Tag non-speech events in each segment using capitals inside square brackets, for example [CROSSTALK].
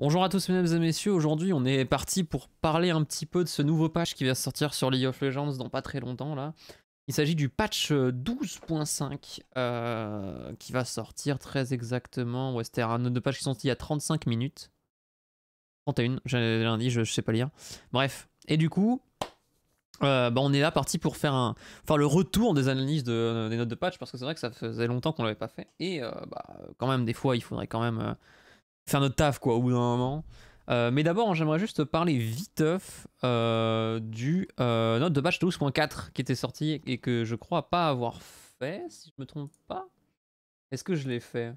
Bonjour à tous mesdames et messieurs, aujourd'hui on est parti pour parler un petit peu de ce nouveau patch qui va sortir sur League of Legends dans pas très longtemps là. Il s'agit du patch 12.5 euh, euh, qui va sortir très exactement, ouais c'était un note de patch qui sorti il y a 35 minutes. 31, j'ai lundi, je, sais pas lire. Bref, et du coup, euh, bah, on est là parti pour faire, un, enfin le retour des analyses des notes de patch parce que c'est vrai que ça faisait longtemps qu'on l'avait pas fait. Et bah, quand même des fois il faudrait quand même faire notre taf, quoi, au bout d'un moment. Euh, mais d'abord, hein, j'aimerais juste parler viteuf euh, du euh, note de patch 12.4 qui était sorti et que je crois pas avoir fait, si je me trompe pas. Est-ce que je l'ai fait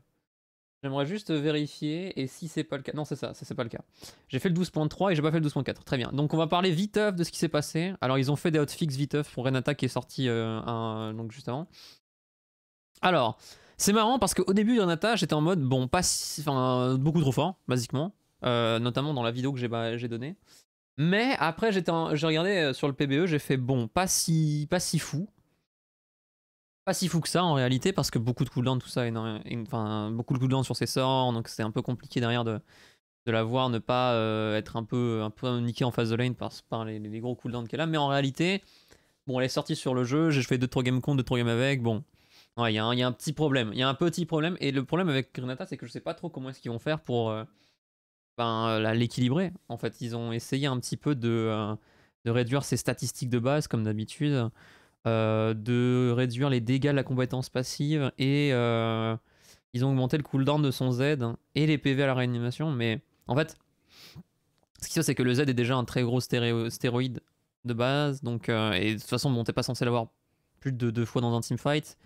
J'aimerais juste vérifier et si c'est pas le cas. Non, c'est ça, ça c'est pas le cas. J'ai fait le 12.3 et j'ai pas fait le 12.4. Très bien. Donc on va parler viteuf de ce qui s'est passé. Alors ils ont fait des hotfix viteuf pour Renata qui est sorti un, donc juste avant. Alors, c'est marrant parce qu'au début, Renata, j'étais en mode, bon, pas si, enfin, beaucoup trop fort, basiquement, euh, notamment dans la vidéo que j'ai bah, donnée. Mais après, j'ai regardé euh, sur le PBE, j'ai fait, bon, pas si, pas si fou. Pas si fou que ça en réalité, parce que beaucoup de cooldowns, tout ça, enfin, beaucoup de cooldown sur ses sorts, donc c'est un peu compliqué derrière de, de la voir ne pas euh, être un peu, un peu niqué en phase de lane par, par les, les gros cooldowns qu'elle a. Mais en réalité, bon, elle est sortie sur le jeu, j'ai fait 2-3 games contre, 2-3 games avec, bon il y, a un petit problème. Il y a un petit problème. Et le problème avec Grenata, c'est que je sais pas trop comment est-ce qu'ils vont faire pour euh, ben, euh, l'équilibrer. En fait, ils ont essayé un petit peu de, euh, réduire ses statistiques de base, comme d'habitude, de réduire les dégâts de la compétence passive, et ils ont augmenté le cooldown de son Z et les PV à la réanimation. Mais en fait, ce qui se c'est que le Z est déjà un très gros stéroïde de base, donc, et de toute façon, on t'es pas censé l'avoir plus de deux fois dans un teamfight. fight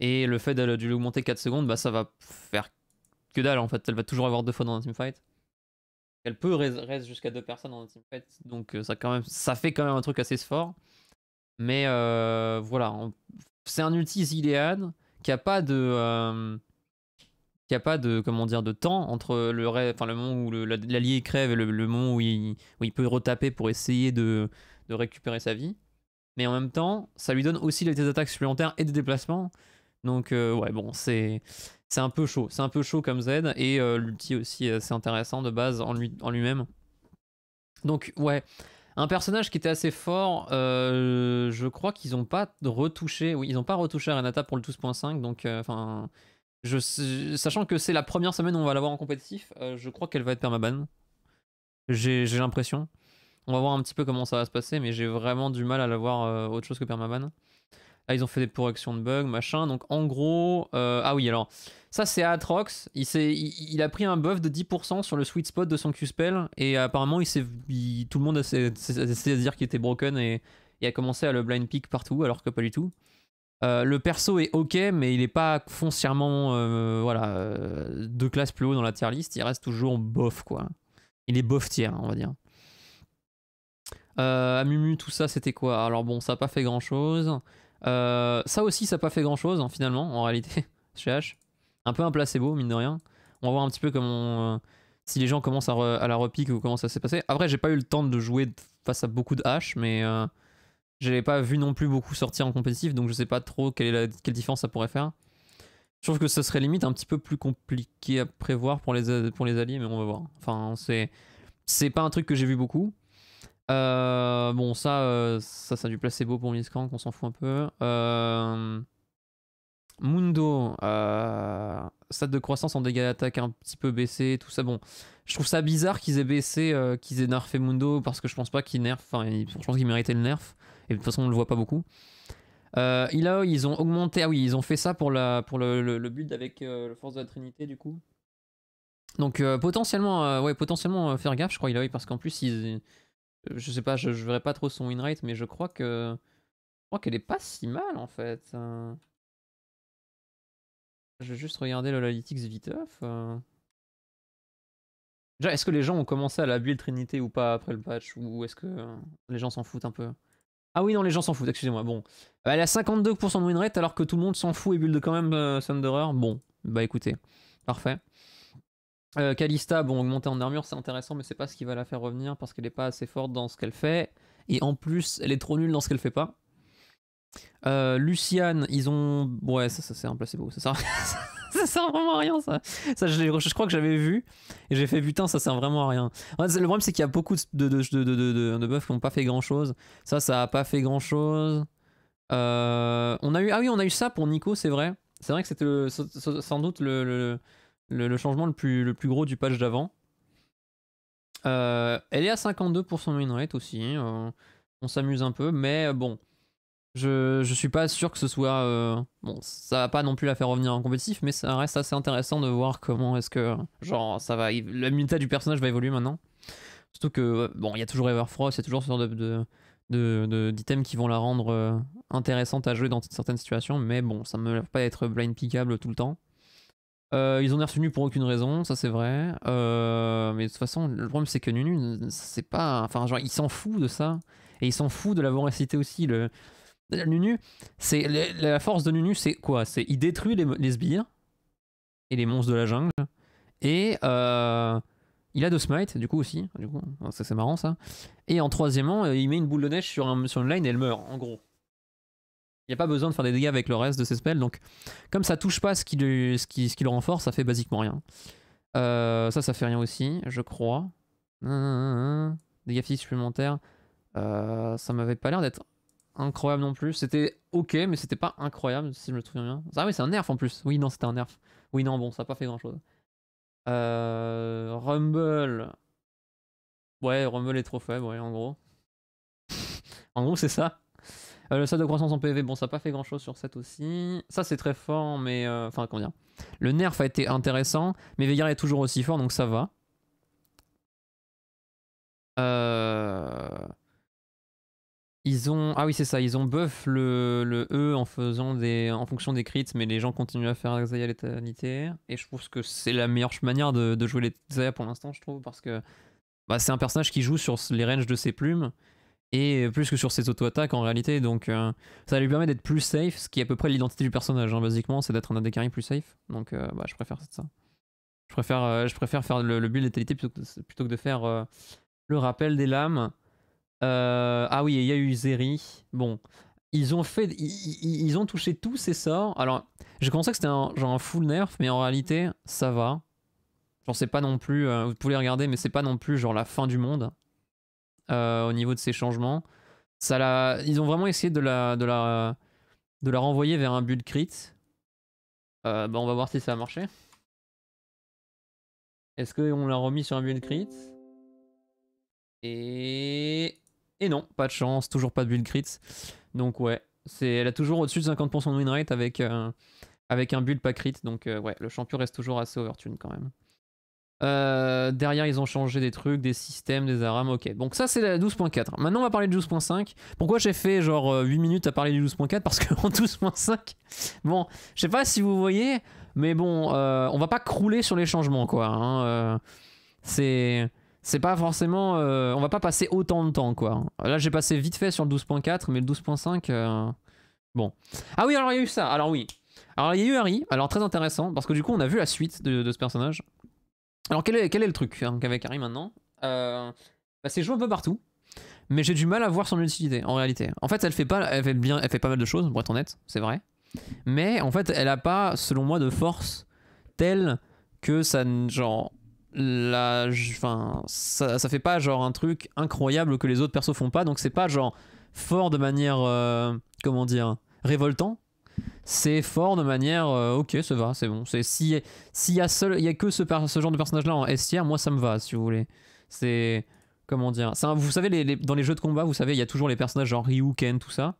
et le fait de, lui augmenter 4 secondes, bah, ça va faire que dalle en fait. Elle va toujours avoir deux fois dans un teamfight. Elle peut rester jusqu'à deux personnes dans un teamfight. Donc euh, ça, quand même, ça fait quand même un truc assez fort. Mais euh, voilà, c'est un ulti Zilean qui a pas de. Euh, qui a pas de comment dire de temps entre le enfin le moment où l'allié crève et le, moment où il, peut retaper pour essayer de récupérer sa vie mais en même temps, ça lui donne aussi des attaques supplémentaires et des déplacements. Donc euh, ouais, bon, c'est c'est un peu chaud, c'est un peu chaud comme Z et euh, l'ulti aussi euh, c'est intéressant de base en lui en lui-même. Donc ouais, un personnage qui était assez fort, je crois qu'ils n'ont pas retouché, oui, ils ont pas retouché Renata pour le 12.5 donc enfin je sachant que c'est la première semaine où on va l'avoir en compétitif, je crois qu'elle va être permaban. J'ai l'impression. On va voir un petit peu comment ça va se passer, mais j'ai vraiment du mal à l'avoir autre chose que permaban. Ah, ils ont fait des corrections de bugs, machin. Donc en gros, euh, ah oui, alors ça c'est Atrox. Il, il, a pris un buff de 10% sur le sweet spot de son Q-spell et apparemment il, tout le monde a essayé de dire qu'il était broken et, a commencé à le blind pick partout alors que pas du tout. Euh, le perso est ok, mais il n'est pas foncièrement euh, voilà, de classe plus haut dans la tier list. Il reste toujours bof quoi. Il est bof tier, on va dire. Amumu, tout ça, c'était quoi Alors bon, ça n'a pas fait grand chose. Euh, ça aussi, ça n'a pas fait grand chose, hein, finalement, en réalité, [LAUGHS] chez H. Un peu un placebo, mine de rien. On va voir un petit peu comment. Euh, si les gens commencent à, la repique ou comment ça s'est passé. Après, j'ai pas eu le temps de jouer face à beaucoup de H, mais euh, je n'avais pas vu non plus beaucoup sortir en compétitif, donc je sais pas trop quelle, est quelle différence ça pourrait faire. Je trouve que ça serait limite un petit peu plus compliqué à prévoir pour les, pour les alliés, mais on va voir. Enfin, C'est pas un truc que j'ai vu beaucoup, euh, bon, ça, euh, ça, ça a du placebo pour Miskan, qu'on s'en fout un peu. Euh, Mundo, stade de croissance en dégâts d'attaque un petit peu baissé, tout ça. Bon, je trouve ça bizarre qu'ils aient baissé, qu'ils aient nerfé Mundo, parce que je pense pas qu'ils nerf, enfin, je pense qu'il méritait le nerf, et de toute façon, on le voit pas beaucoup. Euh, a ils ont augmenté, ah oui, ils ont fait ça pour, la, pour le, le, build avec le Force de la Trinité, du coup. Donc, potentiellement, ouais, potentiellement faire gaffe, je crois, il a oui parce qu'en plus, ils euh, je sais pas, je, je verrai pas trop son win rate, mais je crois que. Je crois qu'elle est pas si mal en fait. Hein. Je vais juste regarder lolalytics Viteuf. Hein. Déjà, est-ce que les gens ont commencé à la build Trinité ou pas après le patch Ou est-ce que les gens s'en foutent un peu Ah oui, non, les gens s'en foutent, excusez-moi. Bon. Bah, elle a 52% de win rate alors que tout le monde s'en fout et build quand même euh, Thunderer. Bon, bah écoutez, parfait. Kalista, euh, bon, augmenter en armure, c'est intéressant, mais c'est pas ce qui va la faire revenir parce qu'elle est pas assez forte dans ce qu'elle fait. Et en plus, elle est trop nulle dans ce qu'elle fait pas. Euh, Luciane, ils ont. Ouais, ça, c'est un placebo. Ça sert... [LAUGHS] ça sert vraiment à rien, ça. ça je, crois que j'avais vu. Et j'ai fait putain, ça sert vraiment à rien. le problème, c'est qu'il y a beaucoup de, de, de, de, de buffs qui ont pas fait grand chose. Ça, ça a pas fait grand chose. Euh, on a eu... Ah oui, on a eu ça pour Nico, c'est vrai. C'est vrai que c'était sans doute le, le, changement le plus, le plus gros du patch d'avant. Euh, elle est à 52% win rate aussi. Hein, euh, on s'amuse un peu, mais bon. Je, je suis pas sûr que ce soit. Euh, bon, ça va pas non plus la faire revenir en compétitif, mais ça reste assez intéressant de voir comment est-ce que. Genre, ça va. La méta du personnage va évoluer maintenant. Surtout que, bon, il y a toujours Everfrost, il y a toujours ce genre de, de, d'items qui vont la rendre intéressante à jouer dans certaines situations, mais bon, ça me lève pas être blind pickable tout le temps. Euh, ils ont reçu Nunu pour aucune raison, ça c'est vrai. Euh, mais de toute façon, le problème c'est que Nunu, c'est pas. Enfin, genre, il s'en fout de ça. Et il s'en fout de la voracité aussi. Le... Nunu, c'est la force de Nunu, c'est quoi C'est il détruit les, sbires et les monstres de la jungle. Et euh, il a deux smites, du coup aussi. Du coup, c'est marrant ça. Et en troisièmement, il met une boule de neige sur, un, sur une line et elle meurt, en gros n'y a pas besoin de faire des dégâts avec le reste de ses spells. Donc, comme ça touche pas ce qui, le renforce, ça fait basiquement rien. Euh, ça, ça fait rien aussi, je crois. Dégâts physiques supplémentaires. Euh, ça m'avait pas l'air d'être incroyable non plus. C'était ok, mais c'était pas incroyable si je me souviens bien. Ah oui, c'est un nerf en plus. Oui, non, c'était un nerf. Oui, non, bon, ça n'a pas fait grand chose. Euh, Rumble. Ouais, Rumble est trop faible, ouais, en gros. [LAUGHS] en gros, c'est ça. Euh, le stade de croissance en PV, bon, ça n'a pas fait grand chose sur cette aussi. Ça, c'est très fort, mais. Euh, enfin, comment Le nerf a été intéressant, mais Veigar est toujours aussi fort, donc ça va. Euh. Ils ont ah oui c'est ça ils ont buff le, E en faisant des en fonction des crits mais les gens continuent à faire Xayah l'éternité et je trouve que c'est la meilleure manière de, jouer les Xayah pour l'instant je trouve parce que bah, c'est un personnage qui joue sur les ranges de ses plumes et plus que sur ses auto-attaques en réalité. Donc euh, ça lui permet d'être plus safe, ce qui est à peu près l'identité du personnage, hein, basiquement, c'est d'être un ADC plus safe. Donc euh, bah, je préfère ça. Je préfère, euh, je préfère faire le, build létalité plutôt que, de faire le rappel des lames. ah oui, il y a eu Zeri. Bon, ils ont fait, ils, ont touché tous ces sorts. Alors, je pensais que c'était un, genre un full nerf, mais en réalité, ça va. Genre c'est pas non plus, vous pouvez regarder, mais c'est pas non plus genre la fin du monde. Euh, au niveau de ces changements. Ça Ils ont vraiment essayé de la, de, la, de la renvoyer vers un build crit. Euh, bah on va voir si ça a marché. Est-ce qu'on l'a remis sur un build crit Et... non, pas de chance, toujours pas de build crit. Donc ouais, elle a toujours au-dessus de 50% de win rate avec, euh, avec un build pas crit. Donc ouais, le champion reste toujours assez overtune quand même. Euh, derrière, ils ont changé des trucs, des systèmes, des arames, ok. Donc ça, c'est la 12.4. Maintenant, on va parler de 12.5. Pourquoi j'ai fait genre 8 euh, minutes à parler du 12.4 Parce qu'en [LAUGHS] 12.5, bon, je sais pas si vous voyez, mais bon, euh, on va pas crouler sur les changements, quoi. Hein, c'est... C'est pas forcément... on va pas passer autant de temps, quoi. Là, j'ai passé vite fait sur le 12.4, mais le 12.5... bon. Ah oui, alors il y a eu ça. Alors oui. Alors il y a eu Harry. Alors très intéressant, parce que du coup, on a vu la suite de ce personnage. Alors quel est, quel est le truc hein, avec Harry maintenant euh, bah, C'est joué un peu partout, mais j'ai du mal à voir son utilité en réalité. En fait, elle fait pas, elle fait bien, elle fait pas mal de choses, pour être honnête, c'est vrai. Mais en fait, elle a pas, selon moi, de force telle que ça, genre, la, enfin, ça, fait pas genre un truc incroyable que les autres persos font pas. Donc c'est pas genre fort de manière, euh, comment dire, révoltant c'est fort de manière euh, ok ça va c'est bon c'est si s'il y a seul il y a que ce, genre de personnage là en S moi ça me va si vous voulez c'est comment dire vous savez dans les jeux de combat vous savez il y a toujours les personnages genre Ryu Ken tout ça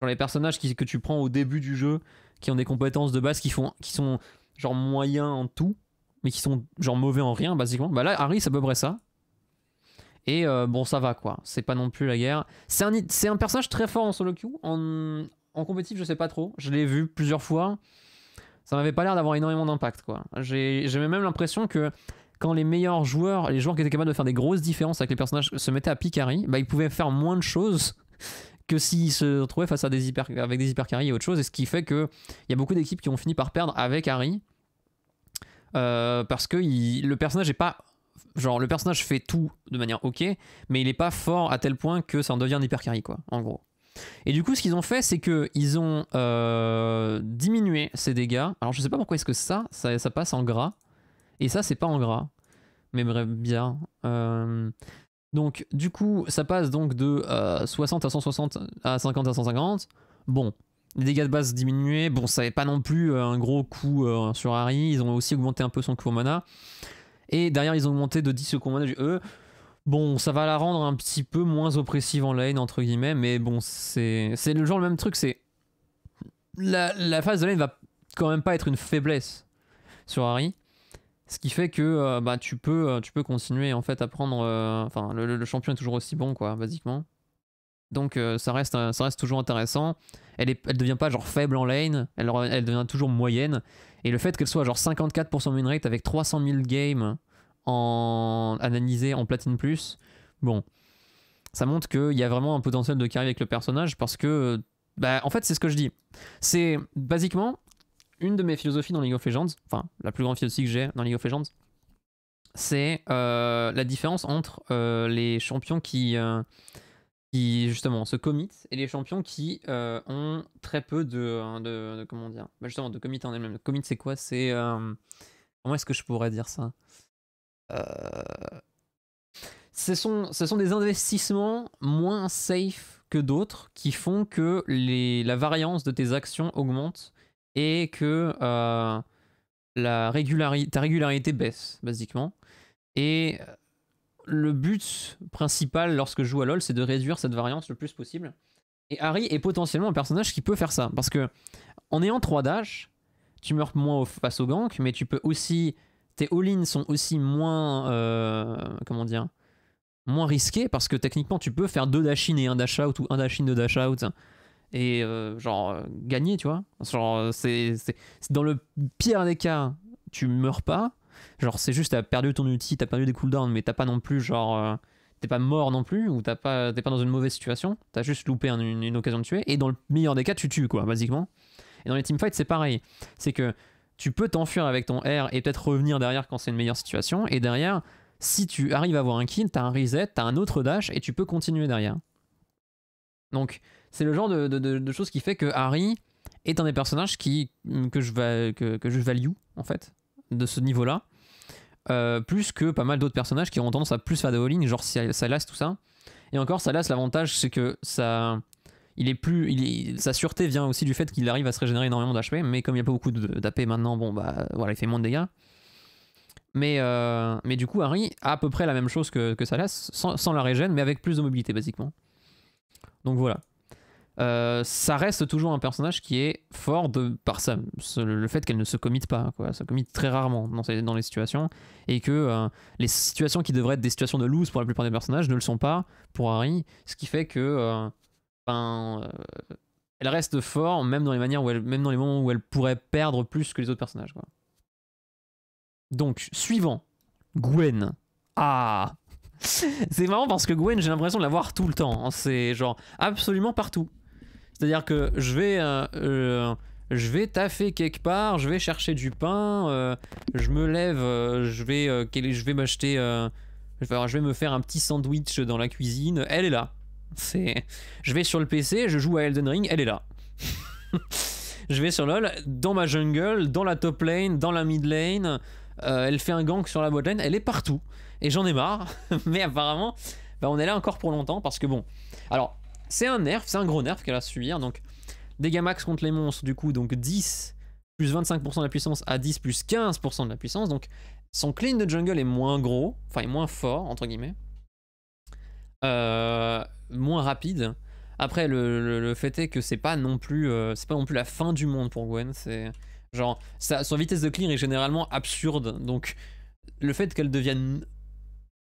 genre les personnages qui, que tu prends au début du jeu qui ont des compétences de base qui font qui sont genre moyens en tout mais qui sont genre mauvais en rien basiquement bah là Harry c'est à peu près ça et euh, bon, ça va quoi. C'est pas non plus la guerre. C'est un, un personnage très fort en solo queue. En, en compétitif, je sais pas trop. Je l'ai vu plusieurs fois. Ça m'avait pas l'air d'avoir énormément d'impact, quoi. J'avais même l'impression que quand les meilleurs joueurs, les joueurs qui étaient capables de faire des grosses différences avec les personnages se mettaient à Picari, bah ils pouvaient faire moins de choses [LAUGHS] que s'ils se retrouvaient face à des hyper, avec des hypercaries et autre chose. Et ce qui fait que il y a beaucoup d'équipes qui ont fini par perdre avec Harry. Euh, parce que le personnage est pas genre le personnage fait tout de manière ok mais il est pas fort à tel point que ça en devient un hypercarie, quoi en gros et du coup, ce qu'ils ont fait, c'est qu'ils ont euh, diminué ces dégâts. Alors, je sais pas pourquoi est-ce que ça, ça, passe en gras. Et ça, c'est pas en gras. Mais bref, bien. Euh, donc, du coup, ça passe donc de 60 euh, à 160 à 50 à 150. Bon, les dégâts de base diminués. Bon, ça n'est pas non plus un gros coup sur Harry. Ils ont aussi augmenté un peu son coût mana. Et derrière, ils ont augmenté de 10 coup mana Bon, ça va la rendre un petit peu moins oppressive en lane, entre guillemets, mais bon, c'est le genre le même truc, c'est... La, phase de lane va quand même pas être une faiblesse sur Harry, ce qui fait que euh, bah, tu, peux, euh, tu peux continuer en fait à prendre... Euh, enfin, le, champion est toujours aussi bon, quoi, basiquement. Donc ça, reste, ça reste toujours intéressant. Elle, est, elle devient pas genre faible en lane, elle, devient toujours moyenne. Et le fait qu'elle soit genre 54% win rate avec 300 000 games en analysé en platine plus, bon, ça montre qu'il y a vraiment un potentiel de carry avec le personnage parce que, bah, en fait, c'est ce que je dis. C'est basiquement une de mes philosophies dans League of Legends, enfin, la plus grande philosophie que j'ai dans League of Legends, c'est euh, la différence entre euh, les champions qui, euh, qui justement se commit et les champions qui ont très peu de, hein, de, comment dire bah, justement de commit en elles-mêmes. Commit c'est quoi C'est comment est-ce que je pourrais dire ça euh, ce, sont, ce sont des investissements moins safe que d'autres qui font que les, la variance de tes actions augmente et que euh, la ta régularité baisse, basiquement. Et euh, le but principal lorsque je joue à LoL, c'est de réduire cette variance le plus possible. Et Harry est potentiellement un personnage qui peut faire ça. Parce que, en ayant 3 dash, tu meurs moins face au gank, mais tu peux aussi les all-in sont aussi moins, euh, comment dire, moins risqués parce que techniquement tu peux faire deux dash-in et un dash-out ou un dash-in deux dash-out et euh, genre euh, gagner, tu vois. Genre c'est dans le pire des cas, tu meurs pas. Genre c'est juste as perdu ton outil, t'as perdu des cooldowns, mais t'as pas non plus genre t'es pas mort non plus ou t'as pas t'es pas dans une mauvaise situation. T'as juste loupé une, une, occasion de tuer et dans le meilleur des cas tu tues quoi, basiquement. Et dans les teamfights c'est pareil, c'est que tu peux t'enfuir avec ton R et peut-être revenir derrière quand c'est une meilleure situation. Et derrière, si tu arrives à avoir un kill, t'as un reset, t'as un autre dash et tu peux continuer derrière. Donc, c'est le genre de, choses qui fait que Harry est un des personnages qui, mm, que, je, que, que je value, en fait, de ce niveau-là. Euh, plus que pas mal d'autres personnages qui ont tendance à plus faire de all genre lasse tout ça. Et encore, ça lasse l'avantage, c'est que ça, il est plus, il sa sûreté vient aussi du fait qu'il arrive à se régénérer énormément d'HP, mais comme il n'y a pas beaucoup d'AP maintenant, bon bah voilà, il fait moins de dégâts. Mais, euh, mais du coup, Harry a à peu près la même chose que, que Salas, sans, la régène, mais avec plus de mobilité, basiquement. Donc voilà. Euh, ça reste toujours un personnage qui est fort de, par ça, le fait qu'elle ne se commite pas. Quoi. Ça commite très rarement dans, dans les situations. Et que euh, les situations qui devraient être des situations de loose pour la plupart des personnages ne le sont pas pour Harry. Ce qui fait que ben, euh, elle reste forte, même dans les manières où elle, même dans les moments où elle pourrait perdre plus que les autres personnages. Donc, suivant, Gwen. Ah [LAUGHS] C'est marrant parce que Gwen, j'ai l'impression de la voir tout le temps. Hein. C'est genre absolument partout. C'est-à-dire que je vais, euh, euh, je vais taffer quelque part, je vais chercher du pain, je me lève, je vais, je vais m'acheter, je vais me faire un petit sandwich dans la cuisine. Elle est là. C'est, je vais sur le PC, je joue à Elden Ring, elle est là. [LAUGHS] je vais sur LoL, dans ma jungle, dans la top lane, dans la mid lane, euh, elle fait un gank sur la bot lane, elle est partout. Et j'en ai marre, [LAUGHS] mais apparemment, bah, on est là encore pour longtemps parce que bon. Alors, c'est un nerf, c'est un gros nerf qu'elle a à donc dégâts max contre les monstres, du coup, donc 10 plus 25% de la puissance à 10 plus 15% de la puissance, donc son clean de jungle est moins gros, enfin est moins fort, entre guillemets. Euh, moins rapide. Après, le, fait est que c'est pas non plus, euh, c'est pas non plus la fin du monde pour Gwen. C'est genre sa, son vitesse de clear est généralement absurde. Donc le fait qu'elle devienne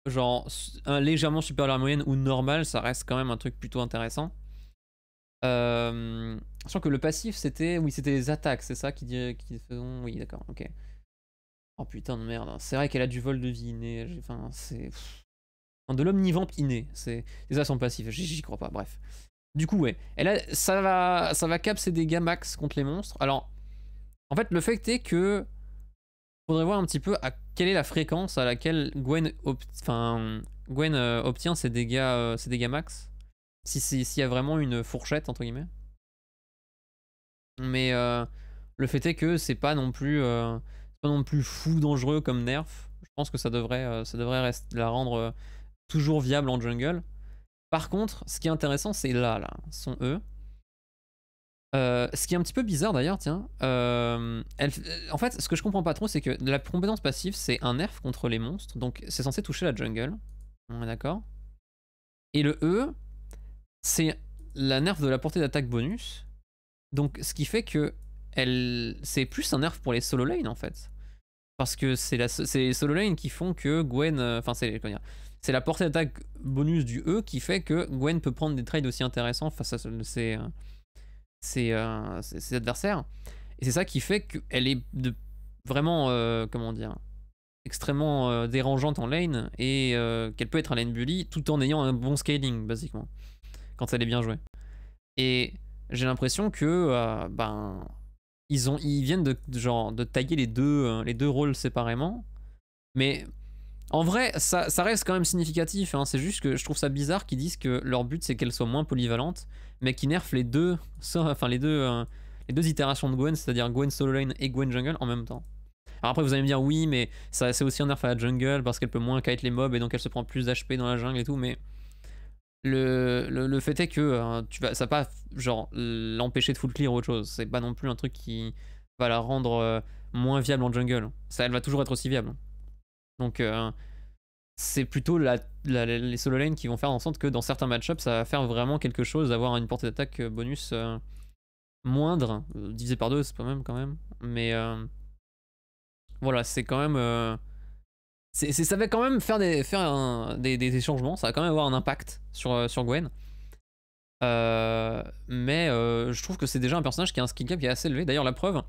genre légèrement supérieure à la moyenne ou normale, ça reste quand même un truc plutôt intéressant. Euh, sachant que le passif c'était, oui, c'était les attaques, c'est ça qui dit, oui, d'accord, ok. Oh putain de merde, c'est vrai qu'elle a du vol de vie Enfin, c'est de l'omnivamp inné. C'est ça son passif, j'y crois pas, bref. Du coup, ouais. Et là, ça va, ça va cap ses dégâts max contre les monstres. Alors, en fait, le fait est que. Faudrait voir un petit peu à quelle est la fréquence à laquelle Gwen, Gwen euh, obtient ses dégâts, euh, dégâts max. S'il si, y a vraiment une fourchette, entre guillemets. Mais euh, le fait est que c'est pas non plus pas non plus fou dangereux comme nerf. Je pense que ça devrait, ça devrait la rendre toujours viable en jungle. Par contre, ce qui est intéressant, c'est là, là, son E. Euh, ce qui est un petit peu bizarre d'ailleurs, tiens. Euh, elle, euh, en fait, ce que je comprends pas trop, c'est que la compétence passive, c'est un nerf contre les monstres, donc c'est censé toucher la jungle. On est d'accord Et le E, c'est la nerf de la portée d'attaque bonus. Donc, ce qui fait que c'est plus un nerf pour les solo lane en fait. Parce que c'est les solo lane qui font que Gwen. Enfin, c'est c'est la portée d'attaque bonus du E qui fait que Gwen peut prendre des trades aussi intéressants face à euh, euh, ses, ses, adversaires. Et c'est ça qui fait qu'elle est vraiment, euh, comment dire, extrêmement dérangeante en lane et qu'elle peut être un lane bully tout en ayant un bon scaling, basiquement, quand elle est bien jouée. Et j'ai l'impression que, ben, ils, ont, ils viennent de, genre, de tailler les deux, les deux rôles séparément, mais en vrai, ça, reste quand même significatif, hein. c'est juste que je trouve ça bizarre qu'ils disent que leur but c'est qu'elle soit moins polyvalente, mais qu'ils nerfent les deux, enfin les deux, euh, les deux itérations de Gwen, c'est-à-dire Gwen solo lane et Gwen jungle en même temps. Alors après vous allez me dire oui, mais ça c'est aussi un nerf à la jungle parce qu'elle peut moins kite les mobs et donc elle se prend plus d'HP dans la jungle et tout, mais le, le, fait est que euh, tu vas, ça pas genre l'empêcher de full clear ou autre chose, c'est pas non plus un truc qui va la rendre euh, moins viable en jungle. Ça, elle va toujours être aussi viable. Donc euh, c'est plutôt la, les solo lanes qui vont faire en sorte que dans certains matchups ça va faire vraiment quelque chose d'avoir une portée d'attaque euh, bonus euh, moindre, divisé par deux, c'est pas même quand même. Mais voilà, c'est quand même. ça va quand même faire, des, faire des, changements, ça va quand même avoir un impact sur, sur Gwen. mais je trouve que c'est déjà un personnage qui a un skill cap qui est assez élevé. D'ailleurs, la preuve,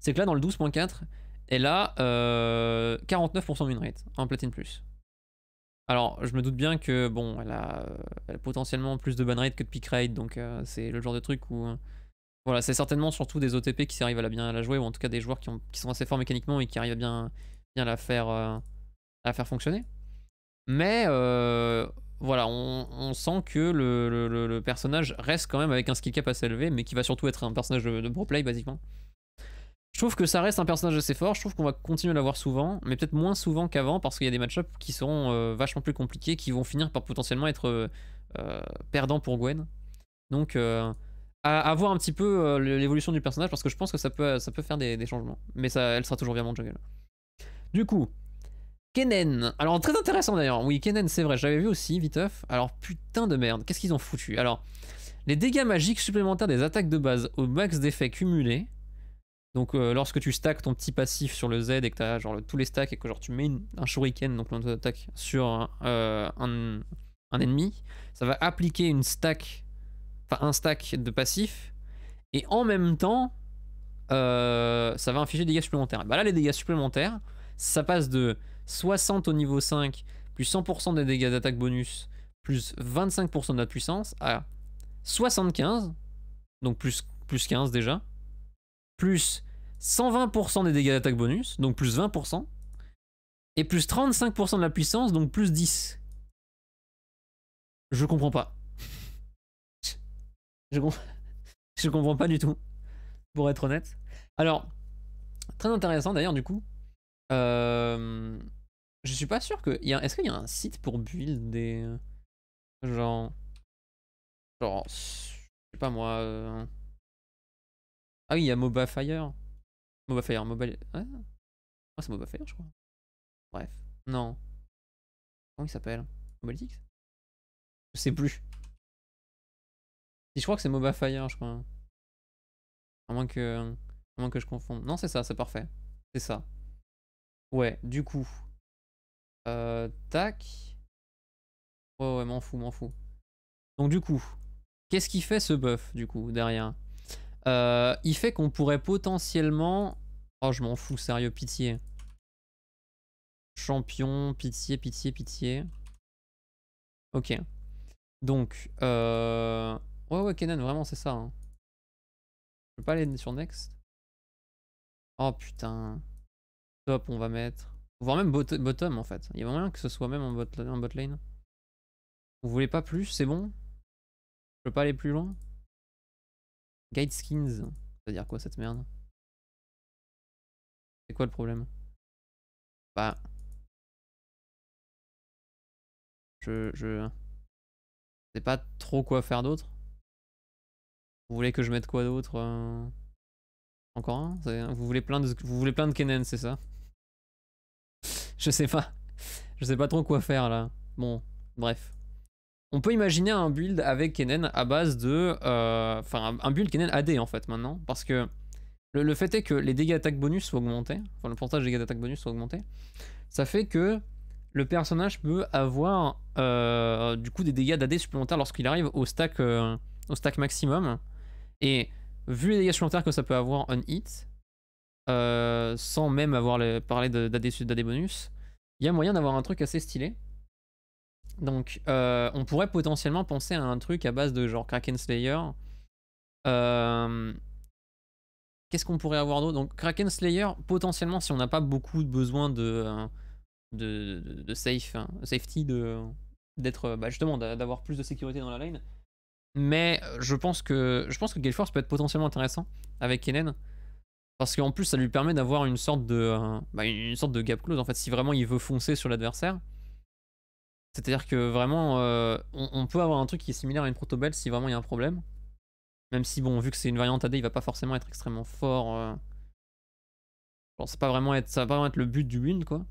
c'est que là, dans le 12.4, et là, 49% euh, win rate en platine plus. Alors, je me doute bien que, bon, elle a, euh, potentiellement plus de ban rate que de pick rate, donc euh, c'est le genre de truc où. voilà, c'est certainement surtout des OTP qui arrivent à la bien à la jouer, ou en tout cas des joueurs qui, sont assez forts mécaniquement et qui arrivent à bien, la, faire, à la faire fonctionner. Mais voilà, on, sent que le, personnage reste quand même avec un skill cap assez élevé, mais qui va surtout être un personnage de, de play, basiquement. Je trouve que ça reste un personnage assez fort. Je trouve qu'on va continuer à l'avoir souvent, mais peut-être moins souvent qu'avant parce qu'il y a des match-ups qui seront euh, vachement plus compliqués, qui vont finir par potentiellement être euh, euh, perdants pour Gwen. Donc, euh, à, voir un petit peu l'évolution du personnage parce que je pense que ça peut, faire des, changements. Mais ça, elle sera toujours bien mon jungle. Du coup, Kennen Alors, très intéressant d'ailleurs. Oui, Kennen c'est vrai. J'avais vu aussi, viteuf. Alors, putain de merde. Qu'est-ce qu'ils ont foutu Alors, les dégâts magiques supplémentaires des attaques de base au max d'effets cumulés. Donc euh, lorsque tu stacks ton petit passif sur le Z et que tu as genre, tous les stacks et que genre, tu mets un shuriken, donc l'attaque, sur euh, un, ennemi, ça va appliquer une stack, un stack de passif, et en même temps, euh, ça va infliger des dégâts supplémentaires. Bah là, les dégâts supplémentaires, ça passe de 60 au niveau 5, plus 100% des dégâts d'attaque bonus, plus 25% de la puissance, à 75, donc plus, plus 15 déjà, plus 120% des dégâts d'attaque bonus, donc plus 20%, et plus 35% de la puissance, donc plus 10. Je comprends pas. [LAUGHS] Je, comprends, [LAUGHS] je comprends pas du tout, pour être honnête. Alors, très intéressant d'ailleurs, du coup. Euh, je suis pas sûr que. Est-ce qu'il y a un site pour build des. Genre. Genre. Je sais pas moi. Euh, ah oui, il y a Mobafire Fire. Mobile, Fire, ah, c'est Mobafire Fire, je crois. Bref. Non. Comment il s'appelle X? Je sais plus. je crois que c'est Mobafire Fire, je crois. À moins que, à moins que je confonde. Non, c'est ça, c'est parfait. C'est ça. Ouais, du coup. Euh, tac. Oh, ouais, ouais, m'en fous, m'en fous. Donc du coup, qu'est-ce qui fait ce buff, du coup, derrière euh, il fait qu'on pourrait potentiellement... Oh, je m'en fous, sérieux, pitié. Champion, pitié, pitié, pitié. Ok. Donc, euh, ouais, ouais, Kenan, vraiment, c'est ça. Hein. Je peux pas aller sur Next Oh, putain. Top, on va mettre... Voire même bottom, en fait. Il y a moyen que ce soit même en bot, en bot lane. Vous voulez pas plus, c'est bon Je peux pas aller plus loin Guide skins. c'est à dire quoi cette merde C'est quoi le problème Bah. Je. Je. sais pas trop quoi faire d'autre. Vous voulez que je mette quoi d'autre euh Encore un Vous voulez plein de, vous voulez plein de Kennen, c'est ça Je sais pas. Je sais pas trop quoi faire là. Bon, bref on peut imaginer un build avec Kennen à base de... Euh, enfin, un build Kennen AD en fait maintenant, parce que le, fait est que les dégâts d'attaque bonus sont augmentés, enfin le pourcentage des dégâts d'attaque bonus sont augmentés, ça fait que le personnage peut avoir euh, du coup des dégâts d'AD supplémentaires lorsqu'il arrive au stack, euh, au stack maximum. Et vu les dégâts supplémentaires que ça peut avoir un hit, sans même avoir parlé d'AD bonus, il y a moyen d'avoir un truc assez stylé. Donc, euh, on pourrait potentiellement penser à un truc à base de genre Kraken Slayer. Euh, qu'est-ce qu'on pourrait avoir d'autre Donc, Kraken Slayer, potentiellement, si on n'a pas beaucoup de besoin de, euh, de, safe, hein, safety, d'être bah, justement d'avoir plus de sécurité dans la lane. Mais je pense que je pense que peut être potentiellement intéressant avec Kennen. Parce qu'en plus, ça lui permet d'avoir une sorte de bah, une sorte de gap close. En fait, si vraiment il veut foncer sur l'adversaire, c'est-à-dire que vraiment, euh, on, peut avoir un truc qui est similaire à une protobelle si vraiment il y a un problème. Même si, bon, vu que c'est une variante AD, il va pas forcément être extrêmement fort. Euh. Genre pas vraiment être, ça va pas vraiment être le but du build, quoi.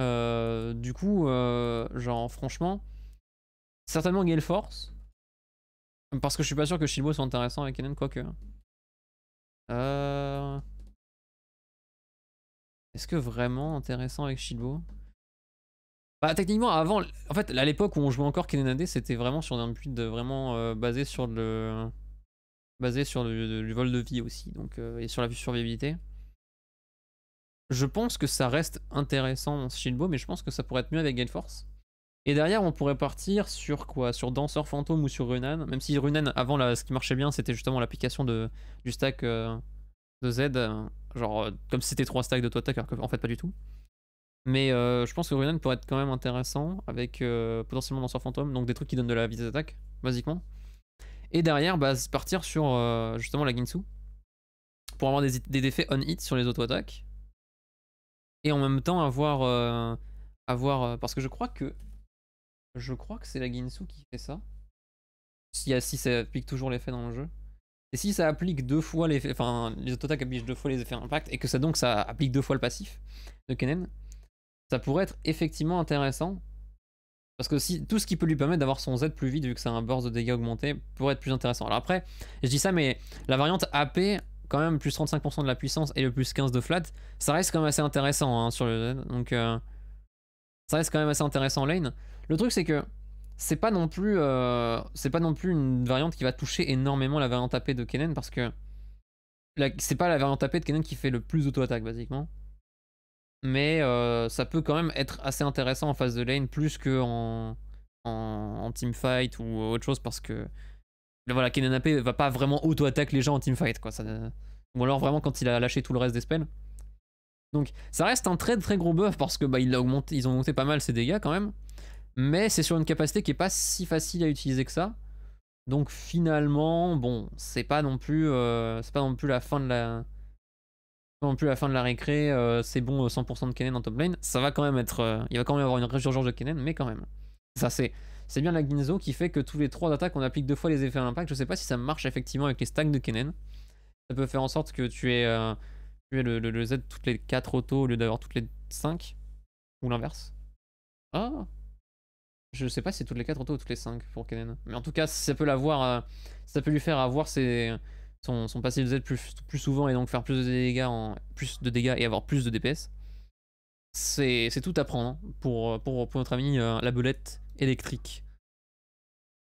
Euh, du coup, genre, franchement, certainement Gale Force. Parce que je suis pas sûr que Shilbo soit intéressant avec Kennen, quoique. Euh... Est-ce que vraiment intéressant avec Shilbo bah, techniquement, avant, en fait, à l'époque où on jouait encore Kenenade, c'était vraiment sur un build vraiment euh, basé sur le basé sur le, vol de vie aussi, donc euh, et sur la survivabilité. Je pense que ça reste intéressant Shinbo mais je pense que ça pourrait être mieux avec Force Et derrière, on pourrait partir sur quoi Sur Danseur Fantôme ou sur Runan. Même si Runan, avant, ce qui marchait bien, c'était justement l'application du stack euh, de Z. genre, comme si c'était trois stacks de toi alors en fait, pas du tout. Mais euh, je pense que Ruinen pourrait être quand même intéressant avec euh, potentiellement lanceur fantôme, donc des trucs qui donnent de la vitesse d'attaque, basiquement. Et derrière, bah, partir sur euh, justement la Ginsu pour avoir des, des effets on-hit sur les auto-attaques. Et en même temps, avoir. avoir parce que je crois que. Je crois que c'est la Ginsu qui fait ça. Si, ah, si ça applique toujours l'effet dans le jeu. Et si ça applique deux fois l'effet. Enfin, les auto-attaques appliquent deux fois les effets impact et que ça donc ça applique deux fois le passif de Kennen ça pourrait être effectivement intéressant. Parce que tout ce qui peut lui permettre d'avoir son Z plus vite, vu que c'est un burst de dégâts augmenté, pourrait être plus intéressant. Alors après, je dis ça, mais la variante AP, quand même, plus 35% de la puissance et le plus 15 de flat, ça reste quand même assez intéressant hein, sur le Z. Donc, euh, ça reste quand même assez intéressant lane. Le truc, c'est que c'est pas non plus euh, c'est pas non plus une variante qui va toucher énormément la variante AP de Kennen parce que c'est pas la variante AP de Kennen qui fait le plus d'auto-attaque, basiquement mais euh, ça peut quand même être assez intéressant en phase de lane, plus que en, en, teamfight ou autre chose, parce que voilà, ne va pas vraiment auto attaquer les gens en teamfight, quoi. ou alors vraiment quand il a lâché tout le reste des spells. Donc ça reste un très très gros buff parce que bah, augmenté, ils ont augmenté pas mal ses dégâts quand même. Mais c'est sur une capacité qui est pas si facile à utiliser que ça. Donc finalement, bon, c'est pas non plus, euh, c'est pas non plus la fin de la, non plus la fin de la récré, euh, c'est bon 100% euh, de Kennen en top lane. Ça va quand même être. Euh, il va quand même avoir une résurgence de Kennen, mais quand même. Ça, c'est. C'est bien la Ginzo qui fait que tous les trois attaques, on applique deux fois les effets à l'impact. Je sais pas si ça marche effectivement avec les stacks de Kennen. Ça peut faire en sorte que tu aies, tu le, Z toutes les 4 autos au lieu d'avoir toutes les 5. Ou l'inverse. Ah Je sais pas si c'est toutes les 4 autos ou toutes les 5 pour Kennen. Mais en tout cas, ça peut l'avoir. ça peut lui faire avoir ses son, son passif de Z plus, plus souvent et donc faire plus de dégâts, en, plus de dégâts et avoir plus de DPS. C'est tout à prendre hein, pour, pour, pour notre ami euh, la belette électrique.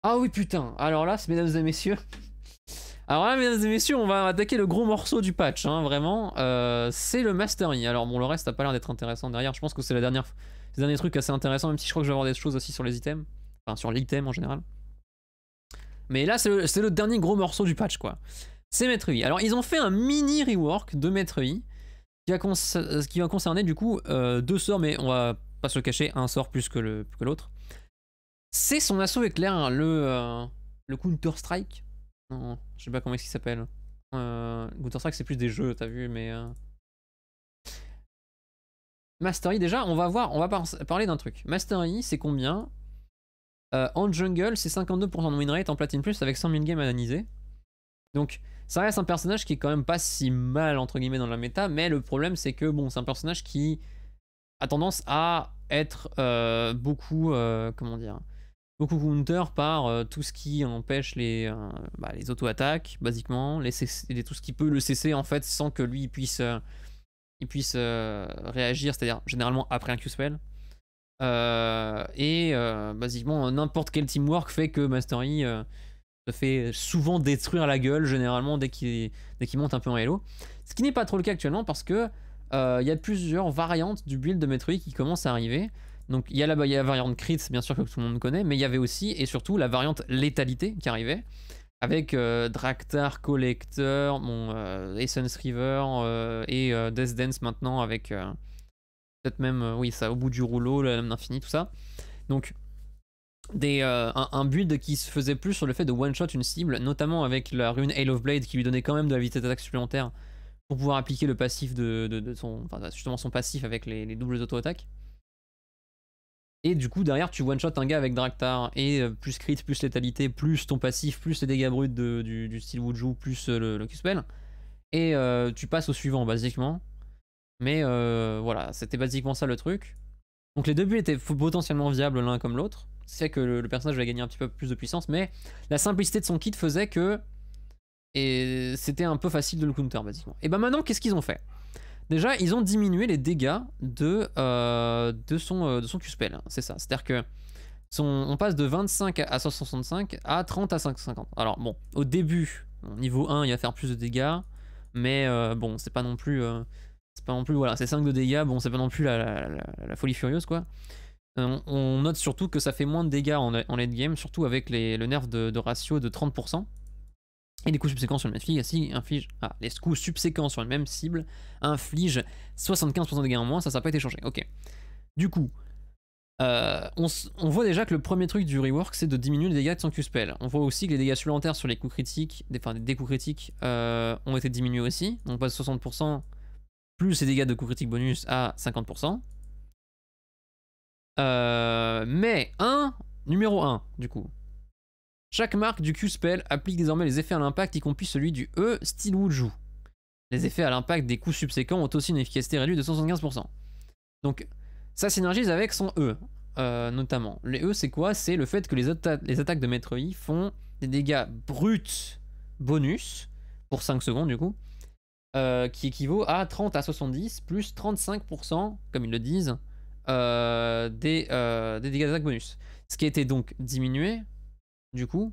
Ah oui putain, alors là, mesdames et messieurs. [LAUGHS] Alors là, mesdames et messieurs, on va attaquer le gros morceau du patch, hein, vraiment. Euh, c'est le Mastery. E. Alors bon, le reste a pas l'air d'être intéressant derrière. Je pense que c'est la dernière, truc assez intéressant même si je crois que je vais avoir des choses aussi sur les items. Enfin, sur l'item en général. Mais là, c'est le, dernier gros morceau du patch, quoi c'est Maître Alors ils ont fait un mini rework de Maître I qui euh, qui va concerner du coup euh, deux sorts, mais on va pas se cacher, un sort plus que l'autre. C'est son assaut éclair, hein, le, euh, le Counter-Strike. Non, je sais pas comment est-ce qu'il s'appelle. Counter-Strike c'est plus des jeux, t'as vu, mais... Mastery, déjà, on va voir, on va parler d'un truc. Master Mastery, c'est combien En jungle, c'est 52% de win en platine plus, avec 100 000 games analysés. Donc, ça reste un personnage qui est quand même pas si mal, entre guillemets, dans la méta, mais le problème, c'est que, bon, c'est un personnage qui a tendance à être euh, beaucoup, euh, comment dire, beaucoup counter par euh, tout ce qui empêche les, bah, les auto-attaques, basiquement, les, tout ce qui peut le cesser, en fait, sans que lui puisse, il puisse réagir, c'est-à-dire généralement après un Q-spell. et basiquement, n'importe quel teamwork fait que Mastery se fait souvent détruire la gueule généralement dès qu'il monte un peu en Hello. Ce qui n'est pas trop le cas actuellement parce que euh, il y a plusieurs variantes du build de Metroid qui commencent à arriver. Donc il y, a la, variante crit, bien sûr que tout le monde connaît, mais il y avait aussi et surtout la variante létalité qui arrivait avec euh, Collector, mon euh, Essence River euh, et Death Dance maintenant avec peut-être même oui ça au bout du rouleau, la lame d'infini, tout ça. Donc des, euh, un, build qui se faisait plus sur le fait de one-shot une cible, notamment avec la rune Hail of Blade qui lui donnait quand même de la vitesse d'attaque supplémentaire pour pouvoir appliquer le passif de, son, justement son passif avec les, doubles auto-attaques. Et du coup, derrière, tu one-shot un gars avec Draktar, et euh, plus crit, plus létalité, plus ton passif, plus les dégâts bruts du, style Wuju, plus euh, le, Q-Spell. Et tu passes au suivant, basiquement. Mais voilà, c'était basiquement ça le truc. Donc les deux buts étaient potentiellement viables l'un comme l'autre c'est que le, personnage va gagner un petit peu plus de puissance, mais la simplicité de son kit faisait que et c'était un peu facile de le counter basiquement. Et ben maintenant, qu'est-ce qu'ils ont fait Déjà, ils ont diminué les dégâts de, euh, de, son, euh, de son Q-Spell, hein, c'est ça. C'est-à-dire que on passe de 25 à 165 à 30 à 550. Alors bon, au début, niveau 1, il va faire plus de dégâts, mais euh, bon, c'est pas non plus... c'est pas non plus, voilà, c'est 5 de dégâts, bon, c'est pas non plus la folie furieuse, quoi. Euh, on, note surtout que ça fait moins de dégâts en, late game, surtout avec le nerf de, ratio de 30%. Et ah, les coups subséquents sur le même cible, inflige, les sur la même cible infligent 75% de dégâts en moins, ça, ça n'a pas été changé. Ok. Du coup, euh, on, voit déjà que le premier truc du rework, c'est de diminuer les dégâts de son Q-spell. On voit aussi que les dégâts supplémentaires sur les coups critiques, enfin des coups critiques, euh, ont été diminués aussi. Donc on passe de 60% plus les dégâts de coups critiques bonus à 50%. Euh, mais 1, numéro 1, du coup. Chaque marque du Q-Spell applique désormais les effets à l'impact, y compris celui du E, style Wuju. Les effets à l'impact des coups subséquents ont aussi une efficacité réduite de 75% Donc, ça synergise avec son E, euh, notamment. Les E, c'est quoi C'est le fait que les, attaques de Maître I font des dégâts bruts bonus, pour 5 secondes du coup, euh, qui équivaut à 30 à 70 plus 35%, comme ils le disent, euh, euh, des, dégâts d'attaque bonus. Ce qui était donc diminué, du coup,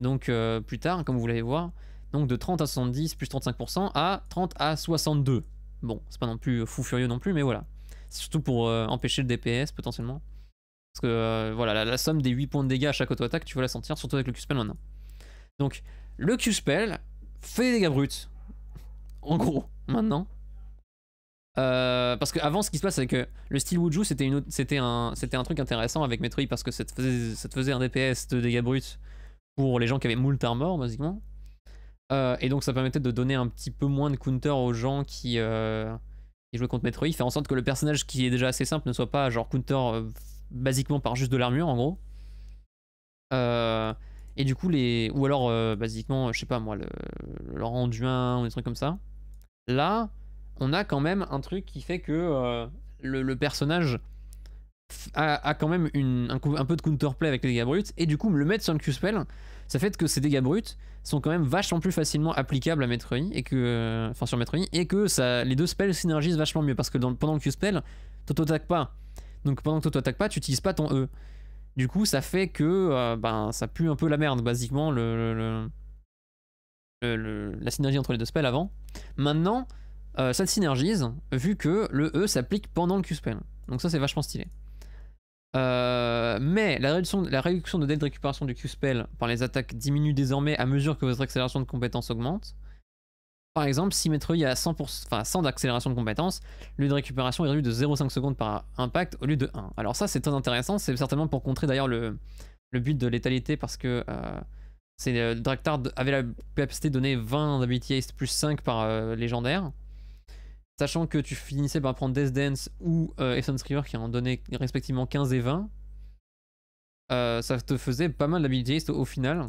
donc euh, plus tard, comme vous l'avez voir, donc de 30 à 70 plus 35% à 30 à 62. Bon, c'est pas non plus fou furieux non plus, mais voilà. C'est surtout pour empêcher le DPS potentiellement. Parce que voilà, la, somme des 8 points de dégâts à chaque auto-attaque, tu vas la sentir, surtout avec le Q-Spell maintenant. Donc, le Q-Spell fait des dégâts bruts. En gros, maintenant. Euh, parce qu'avant, ce qui se passe, c'est que le style Wuju, c'était un, un truc intéressant avec Metroid parce que ça te faisait, un DPS de dégâts bruts pour les gens qui avaient moult armor, basiquement. Euh, et donc, ça permettait de donner un petit peu moins de counter aux gens euh, qui, jouaient contre Metroid, faire en sorte que le personnage qui est déjà assez simple ne soit pas genre counter basiquement par juste de l'armure, en gros. et du coup, les. Ou alors, basiquement, je sais pas moi, le, le rendu ou des trucs comme ça. Là on a quand même un truc qui fait que euh, le, personnage a, quand même un, peu de counterplay avec les dégâts bruts, et du coup, le mettre sur le Q-Spell, ça fait que ces dégâts bruts sont quand même vachement plus facilement applicables à Metroid, et que, enfin sur Metroid, et que ça, les deux spells synergisent vachement mieux, parce que pendant le Q-Spell, t'auto-attaques pas. Donc pendant que tu attaques pas, tu n'utilises pas ton E. Du coup, ça fait que euh, ben, ça pue un peu la merde, basiquement, la synergie entre les deux spells avant. Maintenant, euh, ça synergise vu que le E s'applique pendant le Q-spell. Donc ça c'est vachement stylé. Euh, mais la réduction, la réduction de délai de récupération du Q-spell par les attaques diminue désormais à mesure que votre accélération de compétence augmente. Par exemple, si Maître E a 100%, d'accélération de compétence, le délai de récupération est réduit de 0,5 secondes par impact au lieu de 1. Alors ça c'est très intéressant, c'est certainement pour contrer d'ailleurs le, le but de létalité parce que euh, c'est avait la capacité de donner 20 d'habitude plus 5 par légendaire. Sachant que tu finissais par prendre Death Dance ou euh, Essence qui en donnait respectivement 15 et 20, euh, ça te faisait pas mal d'habilité au final.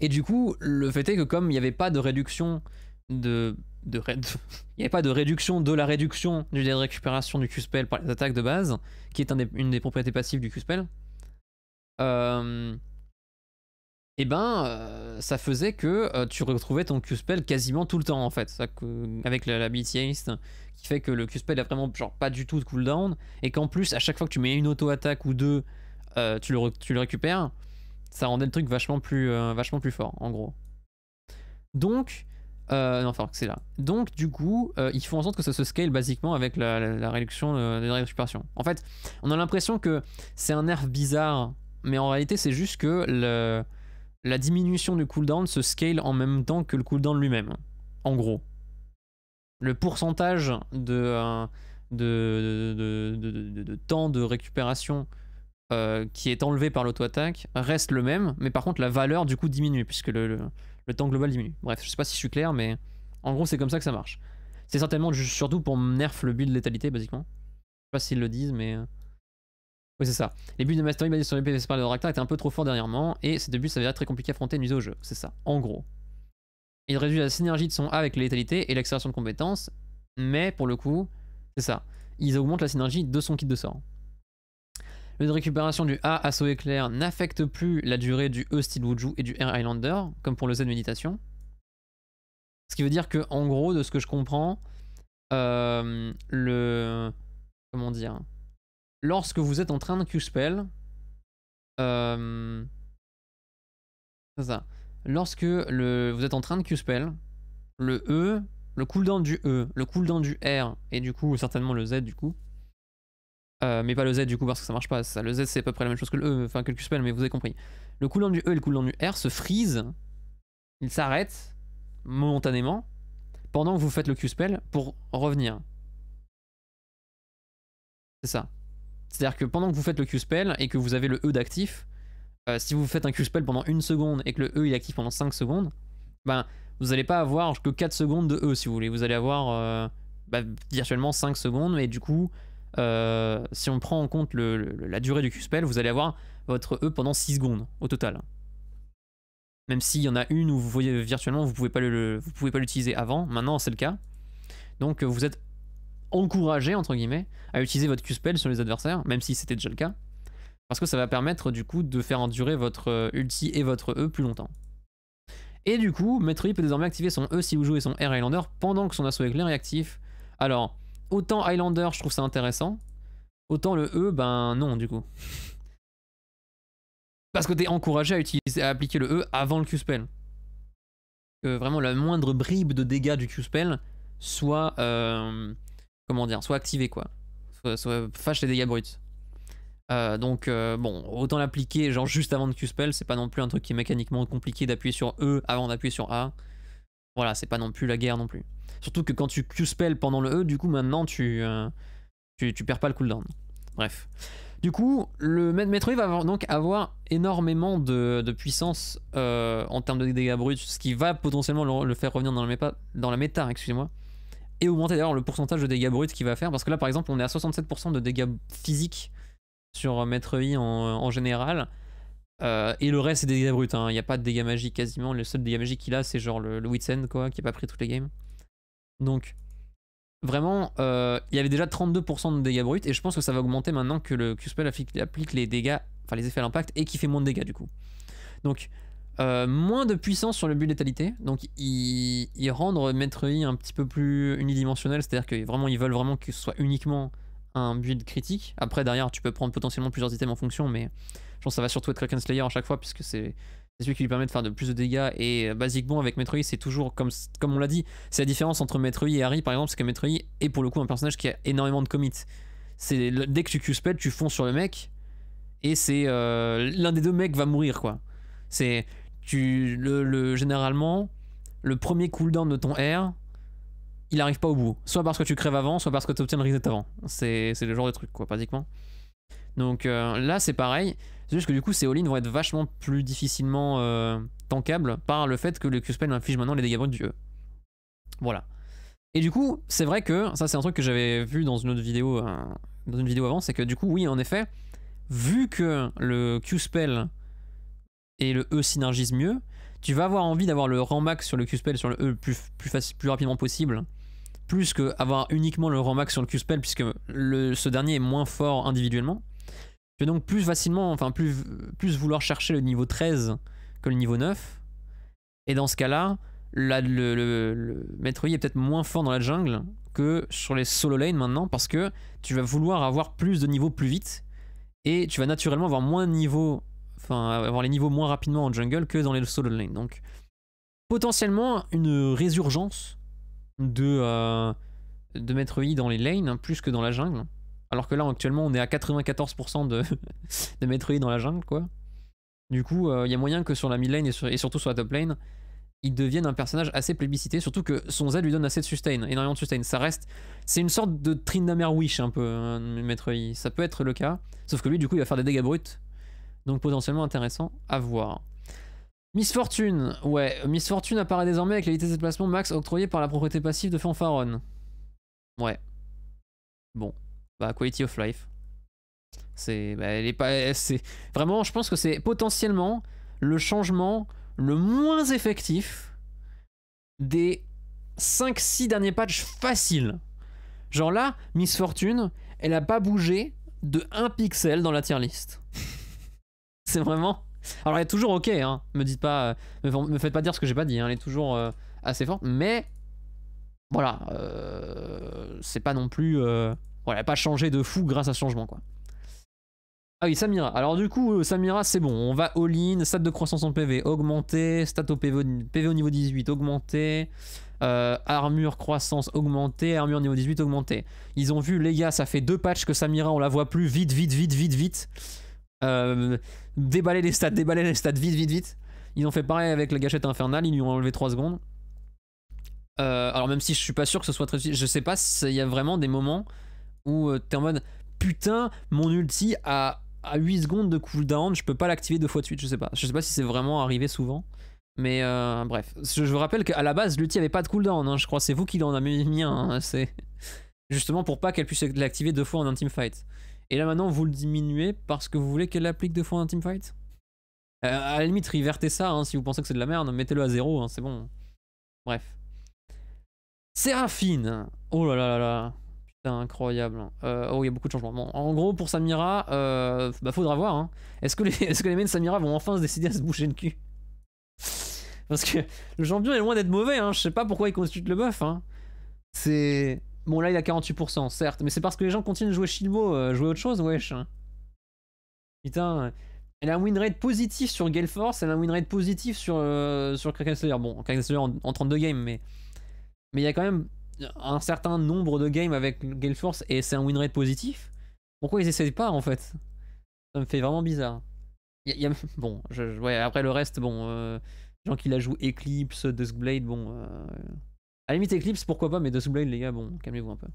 Et du coup, le fait est que comme il n'y avait pas de réduction de. de, [LAUGHS] il pas de réduction de la réduction du délai de récupération du Q-Spell par les attaques de base, qui est une des propriétés passives du Q-Spell, euh, et eh ben euh, ça faisait que euh, tu retrouvais ton Q-spell quasiment tout le temps en fait. Ça, avec la haste qui fait que le Q-spell a vraiment genre pas du tout de cooldown et qu'en plus à chaque fois que tu mets une auto-attaque ou deux, euh, tu, le tu, le récupères, ça rendait le truc vachement plus, vachement plus fort en gros. Donc, non, c'est là. Donc du coup, ils font en sorte que ça se scale basiquement avec la, réduction des récupérations. En fait, on a l'impression que c'est un nerf bizarre, mais en réalité c'est juste que le la diminution du cooldown se scale en même temps que le cooldown lui-même, en gros. Le pourcentage de, euh, temps de récupération euh, qui est enlevé par l'auto-attaque reste le même, mais par contre la valeur du coup diminue, puisque le, temps global diminue. Bref, je sais pas si je suis clair, mais en gros c'est comme ça que ça marche. C'est certainement surtout pour nerf le build létalité, basiquement. Je sais pas s'ils le disent, mais... Euh, oui, c'est ça. Les buts de Mastery basés sur les PVC par le Draktar étaient un peu trop forts dernièrement, et ces deux buts devient très compliqué à affronter et nuiser au jeu. C'est ça, en gros. Il réduit la synergie de son A avec létalité et l'accélération de compétences, mais pour le coup, c'est ça. Ils augmentent la synergie de son kit de sort. Le de récupération du A assaut éclair n'affecte plus la durée du E style Wuju et du R Highlander, comme pour le Z méditation. Ce qui veut dire que, en gros, de ce que je comprends, euh, le. Comment dire lorsque vous êtes en train de Q-spell, euh, ça. Lorsque le, vous êtes en train de Q-spell, le E, le cooldown du E, le cooldown du R, et du coup, certainement le Z du coup, euh, mais pas le Z du coup parce que ça marche pas, ça. le Z c'est à peu près la même chose que le E, enfin que le Q-spell, mais vous avez compris. Le cooldown du E et le cooldown du R se freeze, ils s'arrêtent momentanément pendant que vous faites le Q-spell pour revenir. C'est ça. C'est-à-dire que pendant que vous faites le Q-spell et que vous avez le E d'actif, euh, si vous faites un Q-spell pendant une seconde et que le E est actif pendant 5 secondes, ben, vous n'allez pas avoir que 4 secondes de E si vous voulez. Vous allez avoir euh, bah, virtuellement 5 secondes, mais du coup, euh, si on prend en compte la durée du Q-spell, vous allez avoir votre E pendant 6 secondes au total. Même s'il y en a une où vous voyez virtuellement, vous ne pouvez pas l'utiliser avant. Maintenant, c'est le cas. Donc, vous êtes encourager, entre guillemets, à utiliser votre Q-Spell sur les adversaires, même si c'était déjà le cas. Parce que ça va permettre du coup de faire endurer votre euh, ulti et votre E plus longtemps. Et du coup, Maître peut désormais activer son E si vous jouez son R Highlander pendant que son assaut éclair est actif. Alors, autant Highlander, je trouve ça intéressant. Autant le E, ben non, du coup. Parce que t'es encouragé à, utiliser, à appliquer le E avant le Q-Spell. Que vraiment la moindre bribe de dégâts du Q-Spell soit, euh, comment dire, soit activé quoi. Soit, fâche les dégâts bruts. Euh, donc euh, bon, autant l'appliquer genre juste avant de Q-Spell, c'est pas non plus un truc qui est mécaniquement compliqué d'appuyer sur E avant d'appuyer sur A. Voilà, c'est pas non plus la guerre non plus. Surtout que quand tu Q-Spell pendant le E, du coup maintenant tu, euh, tu, perds pas le cooldown. Bref. Du coup, le Metroid va donc avoir énormément de, puissance en termes de dégâts bruts, ce qui va potentiellement le, faire revenir dans la, dans la méta, excusez-moi, et augmenter d'ailleurs le pourcentage de dégâts bruts qu'il va faire, parce que là par exemple on est à 67% de dégâts physiques sur euh, Maître e I en, général, euh, et le reste c'est des dégâts bruts, hein. il n'y a pas de dégâts magiques quasiment, le seul dégâts magique qu'il a c'est genre le, le Witsend quoi, qui n'a pas pris toutes les games. Donc vraiment, euh, il y avait déjà 32% de dégâts bruts, et je pense que ça va augmenter maintenant que le Q-Spell applique, les dégâts, enfin les effets à l'impact, et qui fait moins de dégâts du coup. Donc euh, moins de puissance sur le but létalité, donc ils, ils rendent Maître un petit peu plus unidimensionnel, c'est-à-dire que vraiment ils veulent vraiment que ce soit uniquement un build critique. Après derrière tu peux prendre potentiellement plusieurs items en fonction, mais je pense que ça va surtout être Kraken Slayer à chaque fois puisque c'est celui qui lui permet de faire de plus de dégâts et euh, basiquement avec Metroid c'est toujours comme, comme on l'a dit, c'est la différence entre Metroid et Harry par exemple, c'est que Metroid est pour le coup un personnage qui a énormément de commits. C'est dès que tu Q-spell tu fonces sur le mec et c'est euh, l'un des deux mecs va mourir quoi. C'est tu, le, généralement, le premier cooldown de ton air il n'arrive pas au bout. Soit parce que tu crèves avant, soit parce que tu obtiens le reset avant. C'est le genre de truc, quoi, pratiquement. Donc euh, là, c'est pareil. C'est juste que du coup, ces all-in vont être vachement plus difficilement euh, tankables par le fait que le Q-Spell inflige maintenant les dégâts bruts du E. Voilà. Et du coup, c'est vrai que, ça c'est un truc que j'avais vu dans une autre vidéo, euh, dans une vidéo avant, c'est que du coup, oui, en effet, vu que le Q-Spell et le E synergise mieux, tu vas avoir envie d'avoir le rang max sur le Q-Spell sur le E plus, plus, plus rapidement possible, plus que avoir uniquement le rang max sur le Q-Spell puisque ce dernier est moins fort individuellement. Tu vas donc plus facilement, enfin plus, plus vouloir chercher le niveau 13 que le niveau 9. Et dans ce cas-là, le, Maître est peut-être moins fort dans la jungle que sur les solo lanes maintenant parce que tu vas vouloir avoir plus de niveaux plus vite et tu vas naturellement avoir moins de niveaux enfin avoir les niveaux moins rapidement en jungle que dans les solo lane. Donc potentiellement une résurgence de, euh, de Maître I dans les lanes, hein, plus que dans la jungle. Alors que là actuellement on est à 94% de, [LAUGHS] de Maître I dans la jungle quoi. Du coup, euh, il y a moyen que sur la mid lane et, surtout sur la top lane, il devienne un personnage assez plébiscité, surtout que son Z lui donne assez de sustain, énormément de sustain. Ça reste. C'est une sorte de Trindamer Wish un peu, de hein, Maître I. Ça peut être le cas, sauf que lui, du coup, il va faire des dégâts bruts donc potentiellement intéressant à voir. Miss Fortune, ouais, Miss Fortune apparaît désormais avec la vitesse de déplacement max octroyée par la propriété passive de Fanfaron. Ouais. Bon, bah quality of life. C'est, bah, elle est pas, c'est vraiment, je pense que c'est potentiellement le changement le moins effectif des 5-6 derniers patchs faciles. Genre là, Miss Fortune, elle a pas bougé de 1 pixel dans la tier list. C'est vraiment. Alors elle est toujours ok, hein. Me dites pas, euh, me, faites pas dire ce que j'ai pas dit. Hein. Elle est toujours euh, assez forte, mais voilà, euh, c'est pas non plus, voilà, pas changé de fou grâce à ce changement quoi. Ah oui, Samira. Alors du coup, Samira, c'est bon. On va all-in, stat de croissance en PV augmenté, stat au PV, PV au niveau 18 augmenté, armure croissance augmentée, armure niveau 18 augmentée. Ils ont vu, les gars, ça fait deux patchs que Samira, on la voit plus. Vite, vite, vite, vite, vite. Euh, déballer les stats, déballer les stats, vite, vite, vite. Ils ont fait pareil avec la gâchette infernale, ils lui ont enlevé 3 secondes. Euh, alors même si je suis pas sûr que ce soit très utile, je sais pas s'il y a vraiment des moments où euh, t'es en mode putain, mon ulti a, a 8 secondes de cooldown, je peux pas l'activer deux fois de suite, je sais pas. Je sais pas si c'est vraiment arrivé souvent. Mais euh, bref, je vous rappelle qu'à la base, l'ulti avait pas de cooldown, hein, je crois c'est vous qui en avez mis un, hein, c'est [LAUGHS] justement pour pas qu'elle puisse l'activer deux fois en un teamfight. fight. Et là maintenant, vous le diminuez parce que vous voulez qu'elle applique deux fois un teamfight euh, À la limite, revertez ça, hein, si vous pensez que c'est de la merde, mettez-le à zéro, hein, c'est bon. Bref. Séraphine Oh là là là là Putain, incroyable. Euh, oh, il y a beaucoup de changements. Bon, en gros, pour Samira, euh, bah faudra voir. Hein. Est-ce que, les, [LAUGHS] est que les mains de Samira vont enfin se décider à se boucher le cul Parce que le champion est loin d'être mauvais, hein. je sais pas pourquoi il constitue le buff. C'est... Bon, là, il a 48%, certes, mais c'est parce que les gens continuent de jouer Shilbo, euh, jouer autre chose, wesh. Hein. Putain. Elle a un win rate positif sur Gale Force, elle a un win rate positif sur, euh, sur Kraken Slayer. Bon, Kraken Slayer en, 32 games, mais. Mais il y a quand même un certain nombre de games avec Gale Force et c'est un win rate positif. Pourquoi ils essayent pas en fait Ça me fait vraiment bizarre. [LAUGHS] bon, je, après le reste, bon. Euh, les gens qui la jouent Eclipse, Duskblade, bon. À la limite Eclipse, pourquoi pas, mais de Blade, les gars, bon, calmez-vous un peu.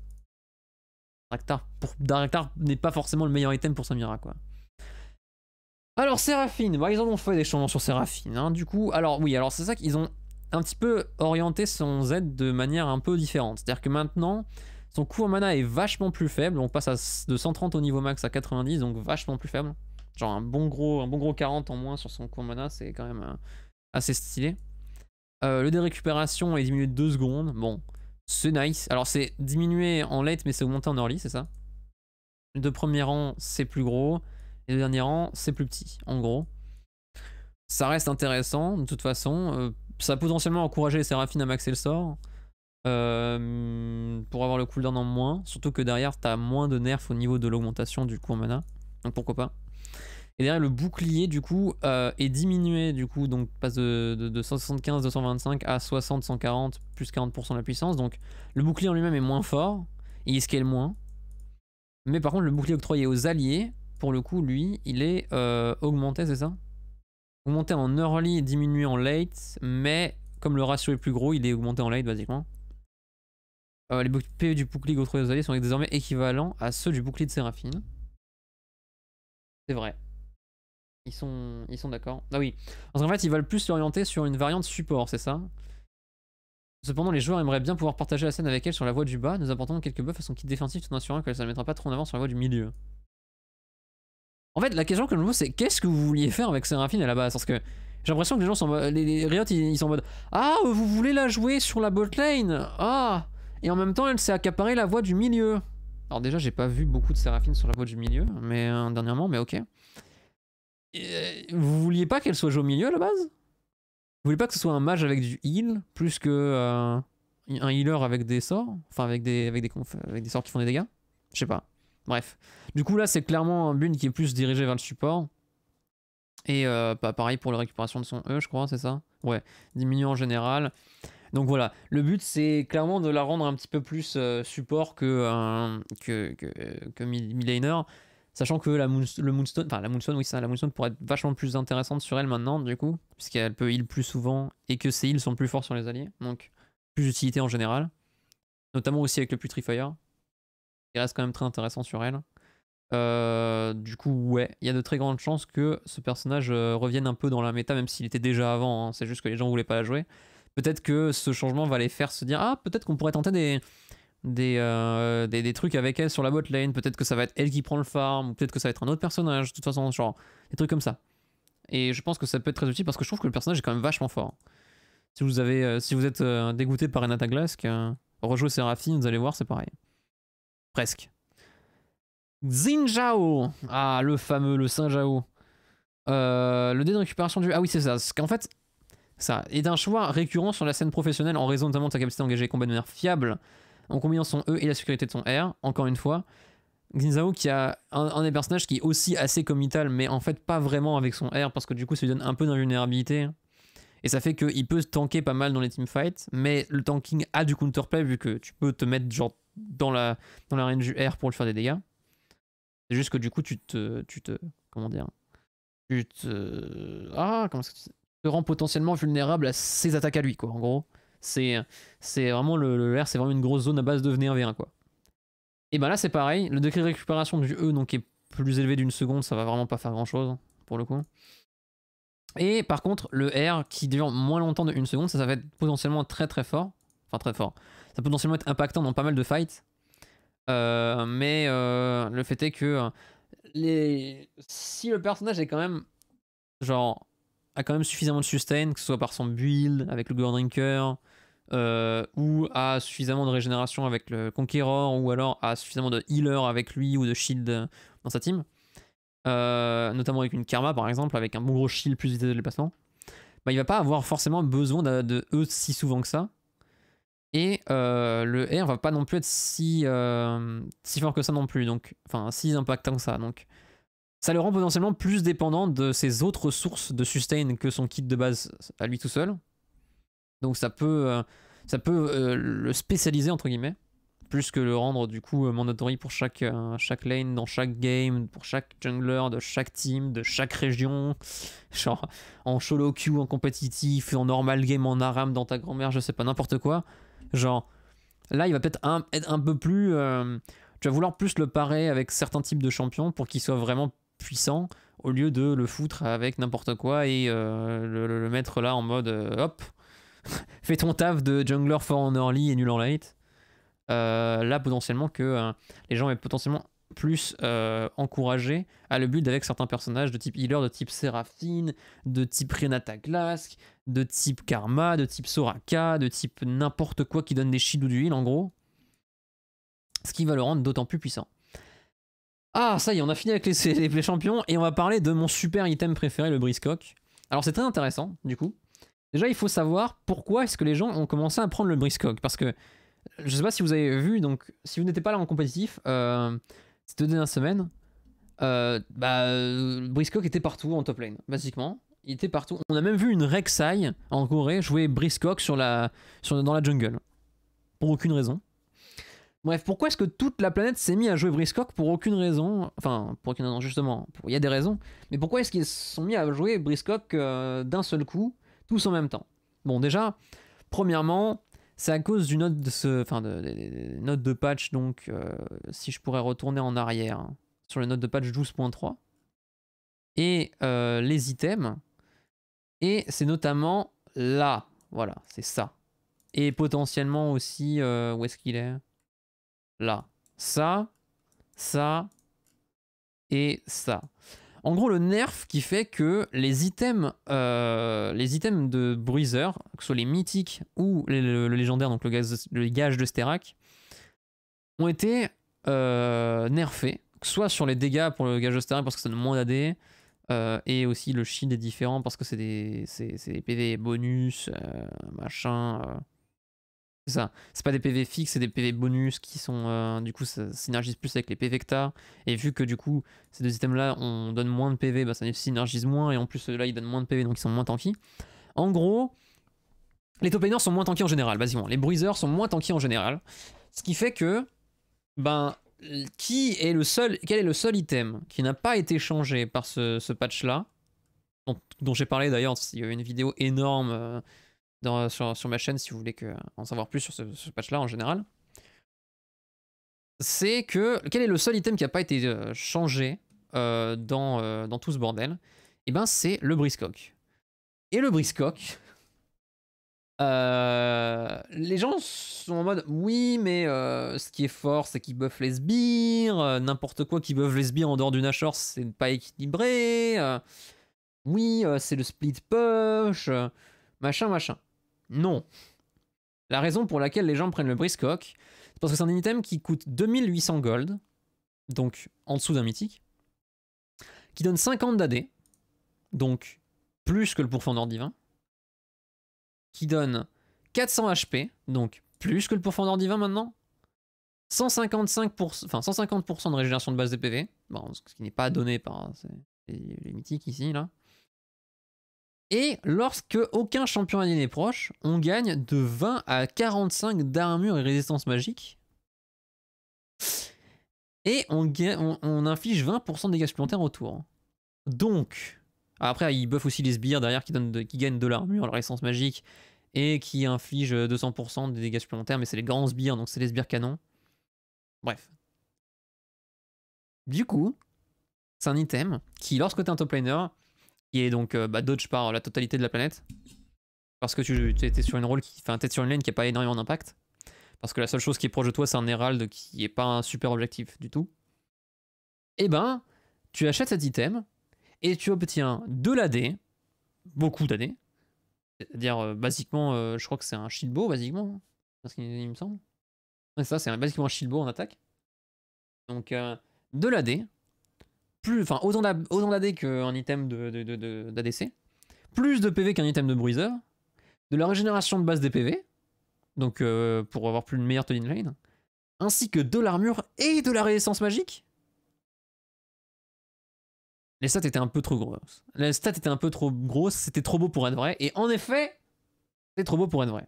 Darktar pour... n'est pas forcément le meilleur item pour Samira, quoi. Alors Séraphine, bah, ils en ont fait des changements sur Séraphine, hein, du coup, alors oui, alors c'est ça qu'ils ont un petit peu orienté son Z de manière un peu différente, c'est-à-dire que maintenant, son coût en mana est vachement plus faible, on passe à, de 130 au niveau max à 90, donc vachement plus faible, genre un bon gros, un bon gros 40 en moins sur son coût en mana, c'est quand même euh, assez stylé. Euh, le dé récupération est diminué de 2 secondes. Bon, c'est nice. Alors c'est diminué en late, mais c'est augmenté en early, c'est ça Le premier rang, c'est plus gros. Et le dernier rang, c'est plus petit, en gros. Ça reste intéressant, de toute façon. Euh, ça a potentiellement encouragé les à maxer le sort. Euh, pour avoir le cooldown en moins. Surtout que derrière, t'as moins de nerfs au niveau de l'augmentation du coût en mana. Donc pourquoi pas. Et derrière, le bouclier, du coup, euh, est diminué, du coup, donc passe de, 175, 225 à 60, 140, plus 40% de la puissance. Donc, le bouclier en lui-même est moins fort, il scale moins. Mais par contre, le bouclier octroyé aux alliés, pour le coup, lui, il est euh, augmenté, c'est ça Augmenté en early et diminué en late, mais comme le ratio est plus gros, il est augmenté en late, basiquement. Euh, les PV e du bouclier octroyé aux alliés sont désormais équivalents à ceux du bouclier de Séraphine. C'est vrai. Ils sont, ils sont d'accord. Ah oui. Parce qu'en fait, ils veulent plus s'orienter sur une variante support, c'est ça Cependant, les joueurs aimeraient bien pouvoir partager la scène avec elle sur la voie du bas. Nous apportons quelques buffs à son kit défensif tout en assurant qu'elle ne mettra pas trop en avant sur la voie du milieu. En fait, la question que je me pose, c'est qu'est-ce que vous vouliez faire avec Séraphine à la base Parce que j'ai l'impression que les gens sont les, Riot, ils, sont en mode Ah, vous voulez la jouer sur la bot lane Ah Et en même temps, elle s'est accaparée la voie du milieu. Alors, déjà, j'ai pas vu beaucoup de Séraphine sur la voie du milieu, mais euh, dernièrement, mais ok. Euh, vous vouliez pas qu'elle soit jouée au milieu à la base Vous vouliez pas que ce soit un mage avec du heal plus que euh, un healer avec des sorts Enfin, avec des, des sorts qui font des dégâts Je sais pas. Bref. Du coup, là, c'est clairement un build qui est plus dirigé vers le support. Et euh, pas pareil pour la récupération de son E, je crois, c'est ça Ouais, diminuant en général. Donc voilà, le but c'est clairement de la rendre un petit peu plus support que, un que, que, que mid laner. Sachant que la moonstone, la oui, la Moonstone pourrait être vachement plus intéressante sur elle maintenant, du coup, puisqu'elle peut heal plus souvent et que ses heals sont plus forts sur les alliés, donc plus d'utilité en général. Notamment aussi avec le Putrefire, Il reste quand même très intéressant sur elle. Euh, du coup, ouais, il y a de très grandes chances que ce personnage euh, revienne un peu dans la méta, même s'il était déjà avant, hein. c'est juste que les gens voulaient pas la jouer. Peut-être que ce changement va les faire se dire Ah, peut-être qu'on pourrait tenter des, euh, des, des, trucs avec elle sur la lane peut-être que ça va être elle qui prend le farm, peut-être que ça va être un autre personnage, de toute façon, genre, des trucs comme ça. Et je pense que ça peut être très utile parce que je trouve que le personnage est quand même vachement fort. Si vous, avez, euh, si vous êtes euh, dégoûté par Renata Glask, rejouez Séraphine, vous allez voir, c'est pareil. Presque. Zhao Ah, le fameux, le Saint Jao. le dé de récupération du... Ah oui, c'est ça. Parce qu'en fait, ça est d'un choix récurrent sur la scène professionnelle en raison notamment de sa capacité à engager les combats de manière fiable en combinant son E et la sécurité de son R, encore une fois. Xinzao qui a un, des personnages qui est aussi assez comital, mais en fait pas vraiment avec son R, parce que du coup ça lui donne un peu d'invulnérabilité. Et ça fait qu'il peut tanker pas mal dans les teamfights, mais le tanking a du counterplay vu que tu peux te mettre genre dans la, dans la range du R pour lui faire des dégâts. C'est juste que du coup tu te. Tu te comment dire Tu te. Ah, comment ça te rend potentiellement vulnérable à ses attaques à lui, quoi, en gros. C'est vraiment le, R, c'est vraiment une grosse zone à base de venir 1 quoi. Et bah là c'est pareil, le degré de récupération du E donc est plus élevé d'une seconde, ça va vraiment pas faire grand chose pour le coup. Et par contre, le R qui dure moins longtemps de une seconde, ça, va être potentiellement très très fort. Enfin très fort. Ça peut potentiellement être impactant dans pas mal de fights. Euh, mais euh, le fait est que euh, les... si le personnage est quand même genre a quand même suffisamment de sustain, que ce soit par son build, avec le drinker, euh, ou à suffisamment de régénération avec le Conqueror, ou alors à suffisamment de healer avec lui ou de shield dans sa team, euh, notamment avec une Karma par exemple, avec un bon gros shield plus vitesse de déplacement, bah, il va pas avoir forcément besoin de, de E si souvent que ça. Et euh, le R va pas non plus être si, si fort que ça non plus, donc enfin si impactant que ça. Donc ça le rend potentiellement plus dépendant de ses autres sources de sustain que son kit de base à lui tout seul, donc ça peut, euh, ça peut euh, le spécialiser entre guillemets, plus que le rendre du coup euh, mandatory pour chaque, chaque lane, dans chaque game, pour chaque jungler, de chaque team, de chaque région. [LAUGHS] Genre en solo queue, en compétitif, en normal game, en aram, dans ta grand-mère, je sais pas, n'importe quoi. Genre là, il va peut-être un, être un peu plus. tu vas vouloir plus le parer avec certains types de champions pour qu'ils soit vraiment puissant au lieu de le foutre avec n'importe quoi et le, mettre là en mode hop, [LAUGHS] fais ton taf de jungler fort en early et nul en late. Euh, là, potentiellement, que euh, les gens aient potentiellement plus euh, encouragé à le build avec certains personnages de type healer, de type Séraphine, de type Renata Glask, de type Karma, de type Soraka, de type n'importe quoi qui donne des shields ou du en gros. Ce qui va le rendre d'autant plus puissant. Ah, ça y est, on a fini avec les, [LAUGHS] les, champions et on va parler de mon super item préféré, le briscock. Alors c'est très intéressant, du coup. Déjà, il faut savoir pourquoi est-ce que les gens ont commencé à prendre le briscock. Parce que, je ne sais pas si vous avez vu, donc, si vous n'étiez pas là en compétitif, euh, ces deux dernières semaines, euh, bah, était partout en top lane, basiquement. Il était partout. On a même vu une Rek'Sai en Corée jouer briscock sur la, sur, dans la jungle. Pour aucune raison. Bref, pourquoi est-ce que toute la planète s'est mise à jouer Briscock pour aucune raison Enfin, pour aucune raison, justement. Il y a des raisons. Mais pourquoi est-ce qu'ils se sont mis à jouer Briscock euh, d'un seul coup tous en même temps. Bon, déjà, premièrement, c'est à cause du note de ce, patch. Donc, euh, si je pourrais retourner en arrière hein, sur les note de patch 12.3 et euh, les items. Et c'est notamment là, voilà, c'est ça. Et potentiellement aussi, euh, où est-ce qu'il est Là. Ça, ça et ça. En gros, le nerf qui fait que les items, euh, les items de Bruiser, que ce soit les mythiques ou le, légendaire, donc le, le gage de Sterak, ont été euh, nerfés. Que soit sur les dégâts pour le gage de Sterak parce que ça donne moins d'AD, euh, et aussi le shield est différent parce que c'est des, des PV bonus, machin. C'est ça. C'est pas des PV fixes, c'est des PV bonus qui sont. Euh, du coup, ça synergise plus avec les PV que Et vu que du coup, ces deux items-là, on donne moins de PV, bah, ça synergise moins. Et en plus, là, ils donnent moins de PV, donc ils sont moins tanky. En gros, les top laners sont moins tanky en général, basiquement. Les bruiseurs sont moins tanky en général. Ce qui fait que. Ben. Qui est le seul, quel est le seul item qui n'a pas été changé par ce, patch-là dont, j'ai parlé d'ailleurs, il y a une vidéo énorme euh, sur, ma chaîne si vous voulez que, euh, en savoir plus sur ce, patch-là en général. C'est que quel est le seul item qui n'a pas été euh, changé euh, dans, dans, tout ce bordel Et eh ben c'est le briscock. Et le briscock, les gens sont en mode oui, mais ce qui est fort, c'est qu'ils buff les sbires. N'importe quoi qui buff les sbires en dehors d'une Nashor c'est pas équilibré. oui, c'est le split push. machin, machin. Non. La raison pour laquelle les gens prennent le briscock, c'est parce que c'est un item qui coûte 2800 gold, donc en dessous d'un mythique, qui donne 50 d'AD, donc plus que le pourfendeur divin, qui donne 400 HP, donc plus que le pourfendeur divin maintenant, enfin 150% de régénération de base de PV, bon, ce qui n'est pas donné par hein, les mythiques ici, là, et lorsque aucun championnat n'est proche, on gagne de 20 à 45 d'armure et résistance magique. Et on, inflige 20% de dégâts supplémentaires au tour. Donc, après, il buff aussi les sbires derrière qui, donnent qui gagnent de l'armure, leur essence magique, et qui infligent 200% de dégâts supplémentaires, mais c'est les grands sbires, donc c'est les sbires canons. Bref. Du coup, c'est un item qui, lorsque t'es un top laner, donc euh, bah, dodge par la totalité de la planète. Parce que tu, étais sur une rôle qui, fait un tête sur une lane qui n'a pas énormément d'impact. Parce que la seule chose qui est proche de toi, c'est un Herald qui n'est pas un super objectif du tout. Et eh ben, tu achètes cet item et tu obtiens de l'AD, beaucoup d'AD. C'est-à-dire, euh, basiquement, euh, je crois que c'est un shieldbow, basiquement. Parce hein, qu'il me semble. ça, c'est basiquement un shieldbow en attaque. Donc, de l'AD enfin autant d'AD qu'un item d'ADC, plus de PV qu'un item de bruiser, de la régénération de base des PV, donc euh, pour avoir plus une meilleure toning lane, ainsi que de l'armure et de la résistance magique. Les stats étaient un peu trop grosses. Les stats étaient un peu trop grosses, c'était trop beau pour être vrai, et en effet, c'était trop beau pour être vrai.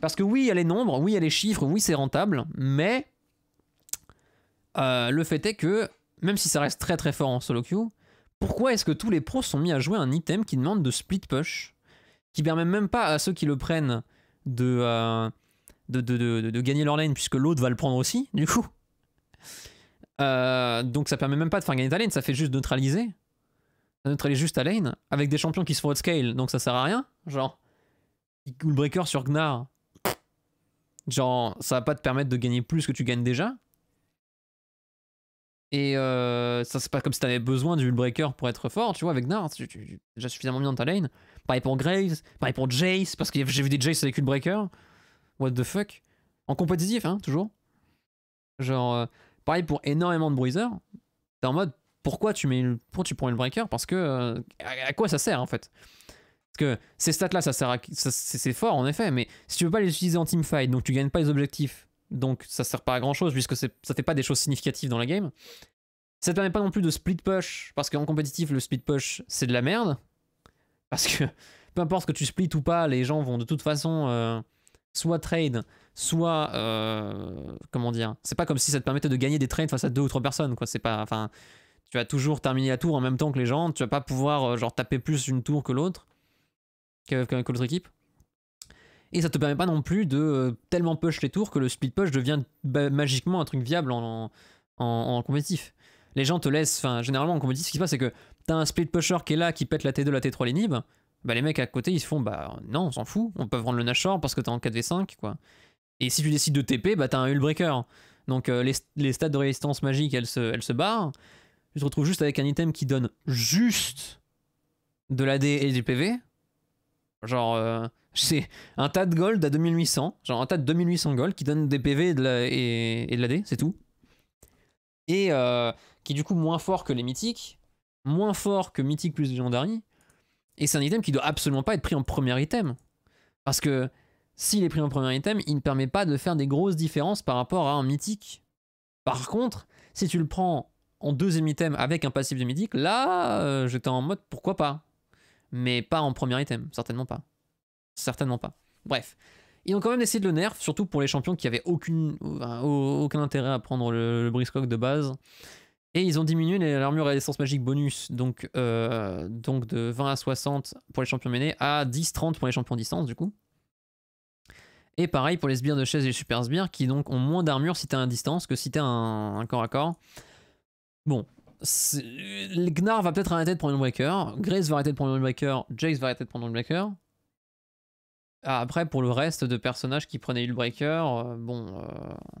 Parce que oui, il y a les nombres, oui, il y a les chiffres, oui, c'est rentable, mais euh, le fait est que même si ça reste très très fort en solo queue, pourquoi est-ce que tous les pros sont mis à jouer un item qui demande de split push, qui permet même pas à ceux qui le prennent de, euh, de, gagner leur lane puisque l'autre va le prendre aussi, du coup euh, donc ça permet même pas de faire gagner ta lane, ça fait juste neutraliser. Ça neutralise juste ta lane, avec des champions qui se font scale, donc ça sert à rien. Genre, cool breaker sur Gnar, genre ça va pas te permettre de gagner plus que tu gagnes déjà. Et euh, ça, c'est pas comme si t'avais besoin du Breaker pour être fort, tu vois, avec Nard. Tu, déjà suffisamment bien dans ta lane. Pareil pour Graves, pareil pour Jace, parce que j'ai vu des Jace avec Breaker. What the fuck En compétitif, hein, toujours. Genre, euh, pareil pour énormément de bruiseurs. T'es en mode, pourquoi tu, mets, tu prends le Breaker Parce que, euh, à, quoi ça sert, en fait Parce que ces stats-là, ça sert c'est fort, en effet, mais si tu veux pas les utiliser en teamfight, donc tu gagnes pas les objectifs, donc ça sert pas à grand chose puisque ça fait pas des choses significatives dans la game. Ça te permet pas non plus de split push, parce qu'en compétitif, le split push, c'est de la merde. Parce que [LAUGHS] peu importe que tu splits ou pas, les gens vont de toute façon euh, soit trade, soit. Euh, comment dire C'est pas comme si ça te permettait de gagner des trades face à deux ou trois personnes, quoi. C'est pas. Enfin, tu vas toujours terminer la tour en même temps que les gens, tu vas pas pouvoir, euh, genre, taper plus une tour que l'autre, que l'autre équipe. Et ça te permet pas non plus de euh, tellement push les tours que le split push devient bah, magiquement un truc viable en, en, compétitif. Les gens te laissent, enfin généralement en compétitif, ce qui se passe c'est que t'as un split pusher qui est là, qui pète la T2, la T3, les bah les mecs à côté ils se font bah non on s'en fout, on peut prendre le Nashor parce que t'es en 4v5 quoi. Et si tu décides de TP, bah t'as un Hullbreaker. Donc euh, les, les stats de résistance magique elles se, elles se barrent. Tu te retrouves juste avec un item qui donne juste de l'AD et du PV. Genre, euh, c'est un tas de gold à 2800, genre un tas de 2800 gold qui donne des PV et de la, et, de D, c'est tout. Et euh, qui est du coup moins fort que les mythiques, moins fort que mythique plus légendari, Et c'est un item qui doit absolument pas être pris en premier item. Parce que s'il est pris en premier item, il ne permet pas de faire des grosses différences par rapport à un mythique. Par contre, si tu le prends en deuxième item avec un passif de mythique, là, euh, j'étais en mode pourquoi pas. Mais pas en premier item, certainement pas. Certainement pas. Bref. Ils ont quand même essayé de le nerf, surtout pour les champions qui avaient aucun intérêt à prendre le, le de base. Et ils ont diminué l'armure à l'essence magique bonus, donc, euh, donc de 20 à 60 pour les champions menés à 10-30 pour les champions distance du coup. Et pareil pour les sbires de chaise et les super sbires qui donc ont moins d'armure si t'es à distance que si t'es un, un corps à corps. Bon, Gnar va peut-être arrêter de prendre le breaker, Grace va arrêter de prendre le breaker, Jace va arrêter de prendre le breaker, ah, après, pour le reste de personnages qui prenaient Hillbreaker, Breaker euh, bon. Euh,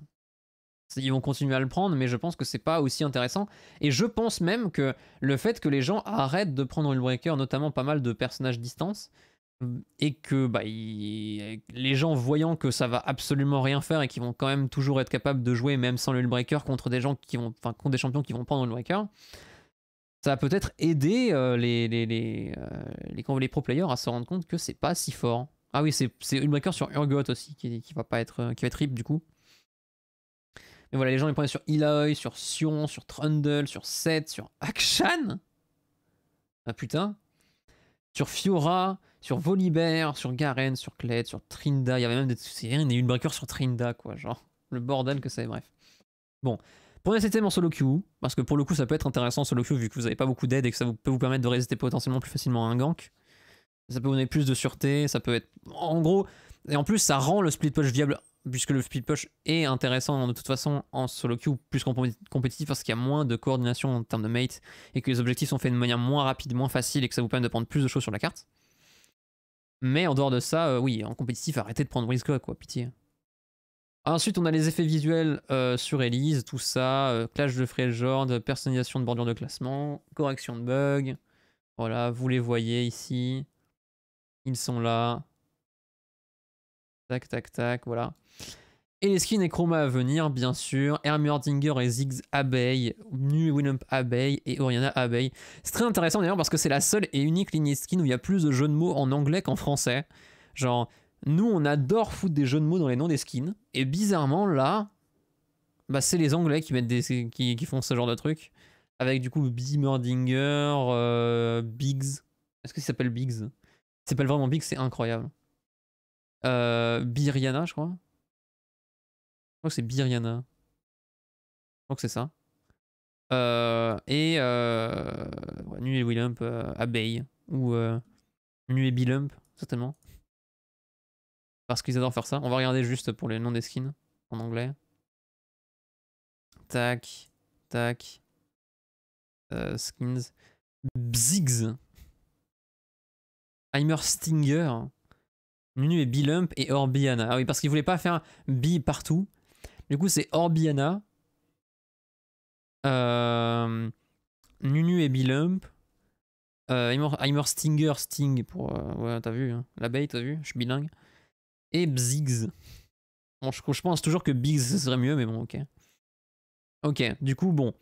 ils vont continuer à le prendre, mais je pense que c'est pas aussi intéressant. Et je pense même que le fait que les gens arrêtent de prendre Breaker notamment pas mal de personnages distance, mm, et que bah, les gens voyant que ça va absolument rien faire et qu'ils vont quand même toujours être capables de jouer même sans le Breaker contre des gens qui vont des champions qui vont prendre le Breaker ça va peut-être aider euh, les les les pro players à se rendre compte que c'est pas si fort ah oui, c'est une breaker sur Urgot aussi qui, qui, va pas être euh, qui va trip rip du coup. Mais voilà, les gens ils prenaient sur Eloy, sur Sion, sur Trundle, sur Seth, sur Akshan. Ah putain. Sur Fiora, sur Volibear, sur Garen, sur Kled, sur Trinda. Il y avait même des a une breaker sur Trinda quoi, genre le bordel que c'est, Bref. Bon. Prenez cet thème en solo queue, parce que pour le coup ça peut être intéressant en solo queue vu que vous n'avez pas beaucoup d'aide et que ça peut vous permettre de résister potentiellement plus facilement à un gank. Ça peut donner plus de sûreté, ça peut être... En gros, et en plus, ça rend le split push viable, puisque le split push est intéressant de toute façon en solo queue plus qu'en compétitif, parce qu'il y a moins de coordination en termes de mate, et que les objectifs sont faits de manière moins rapide, moins facile, et que ça vous permet de prendre plus de choses sur la carte. Mais en dehors de ça, euh, oui, en compétitif, arrêtez de prendre risque quoi, pitié. Ensuite, on a les effets visuels euh, sur Elise, tout ça, euh, clash de genre, personnalisation de bordure de classement, correction de bugs. Voilà, vous les voyez ici. Ils sont là. Tac, tac, tac, voilà. Et les skins et chroma à venir, bien sûr. Hermurdinger et Ziggs Abeille, New Winamp Abeille et Oriana Abeille. C'est très intéressant d'ailleurs parce que c'est la seule et unique lignée de skin où il y a plus de jeux de mots en anglais qu'en français. Genre, nous on adore foutre des jeux de mots dans les noms des skins. Et bizarrement là, bah, c'est les anglais qui, mettent des, qui, font ce genre de trucs. Avec du coup B. Murdinger, euh, Biggs. Est-ce qu'il s'appelle Biggs c'est pas vraiment Big, c'est incroyable. Euh, Biriana, je crois. Je crois que c'est Biriana. Je crois que c'est ça. Euh, et euh, et Willump, euh, Abeille. Ou Nu et Billump, certainement. Parce qu'ils adorent faire ça. On va regarder juste pour les noms des skins en anglais. Tac, tac. skins. Bziggs. Stinger, Nunu et Bilump et Orbiana. Ah oui, parce qu'il voulait pas faire Bi partout. Du coup, c'est Orbiana, Nunu euh, et Bilump, euh, Stinger, Sting, pour. Euh, ouais, t'as vu, hein, l'abeille, t'as vu, je suis bilingue. Et Bziggs. Bon, je, pense toujours que Bzigs serait mieux, mais bon, ok. Ok, du coup, bon.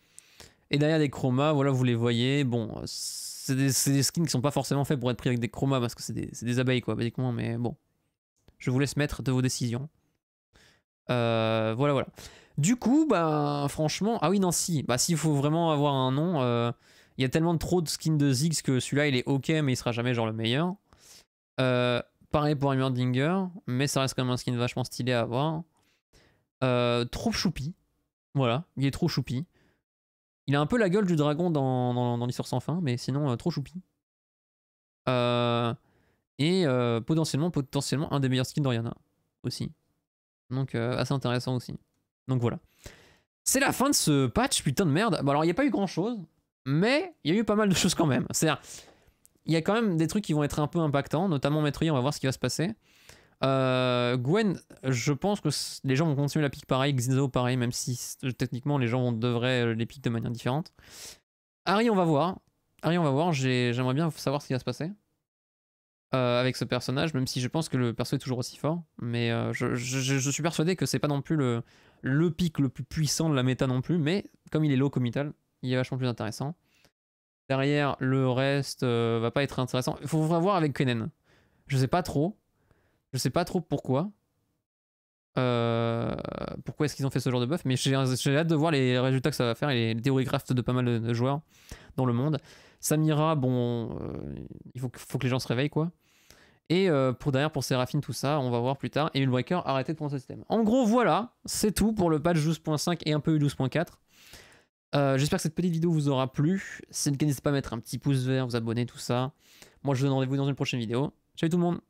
Et derrière des chromas, voilà, vous les voyez. Bon, c'est des, skins qui sont pas forcément faits pour être pris avec des chromas parce que c'est des, abeilles quoi basiquement mais bon je vous laisse mettre de vos décisions euh, voilà voilà du coup bah franchement ah oui non si bah s'il faut vraiment avoir un nom euh, il y a tellement trop de skins de Ziggs que celui-là il est ok mais il sera jamais genre le meilleur euh, pareil pour Emmerdinger mais ça reste quand même un skin vachement stylé à avoir trop choupi voilà il est trop choupi il a un peu la gueule du dragon dans, l'histoire sans fin, mais sinon euh, trop choupi. Euh, et euh, potentiellement, potentiellement un des meilleurs skins d'Oriana aussi. Donc assez intéressant aussi. Donc voilà. C'est la fin de ce patch, putain de merde. Bon alors il n'y a pas eu grand chose, mais il y a eu pas mal de choses quand même. C'est-à-dire, il y a quand même des trucs qui vont être un peu impactants, notamment Maître on va voir ce qui va se passer. Euh, Gwen, je pense que les gens vont continuer la pique pareil, Xizo pareil, même si techniquement les gens devraient euh, les piquer de manière différente. Harry, on va voir. Harry, on va voir. J'aimerais bien savoir ce qui va se passer euh, avec ce personnage, même si je pense que le perso est toujours aussi fort. Mais je, suis persuadé que c'est pas non plus le, le pic le plus puissant de la méta non plus, mais comme il est low comital, il est vachement plus intéressant. Derrière, le reste va pas être intéressant. Il faudra voir avec Kennen. Je sais pas trop. Je sais pas trop pourquoi. Euh, pourquoi est-ce qu'ils ont fait ce genre de buff, mais j'ai hâte de voir les résultats que ça va faire et les théories craft de pas mal de, joueurs dans le monde. Samira, bon, euh, il faut, que les gens se réveillent quoi. Et euh, pour derrière, pour Seraphine, tout ça, on va voir plus tard. Et Breaker, arrêtez de prendre ce système. En gros, voilà, c'est tout pour le patch 12.5 et un peu 12.4. J'espère que cette petite vidéo vous aura plu. Si, N'hésitez pas à mettre un petit pouce vert, vous abonner, tout ça. Moi, je vous donne rendez-vous dans une prochaine vidéo. Salut tout le monde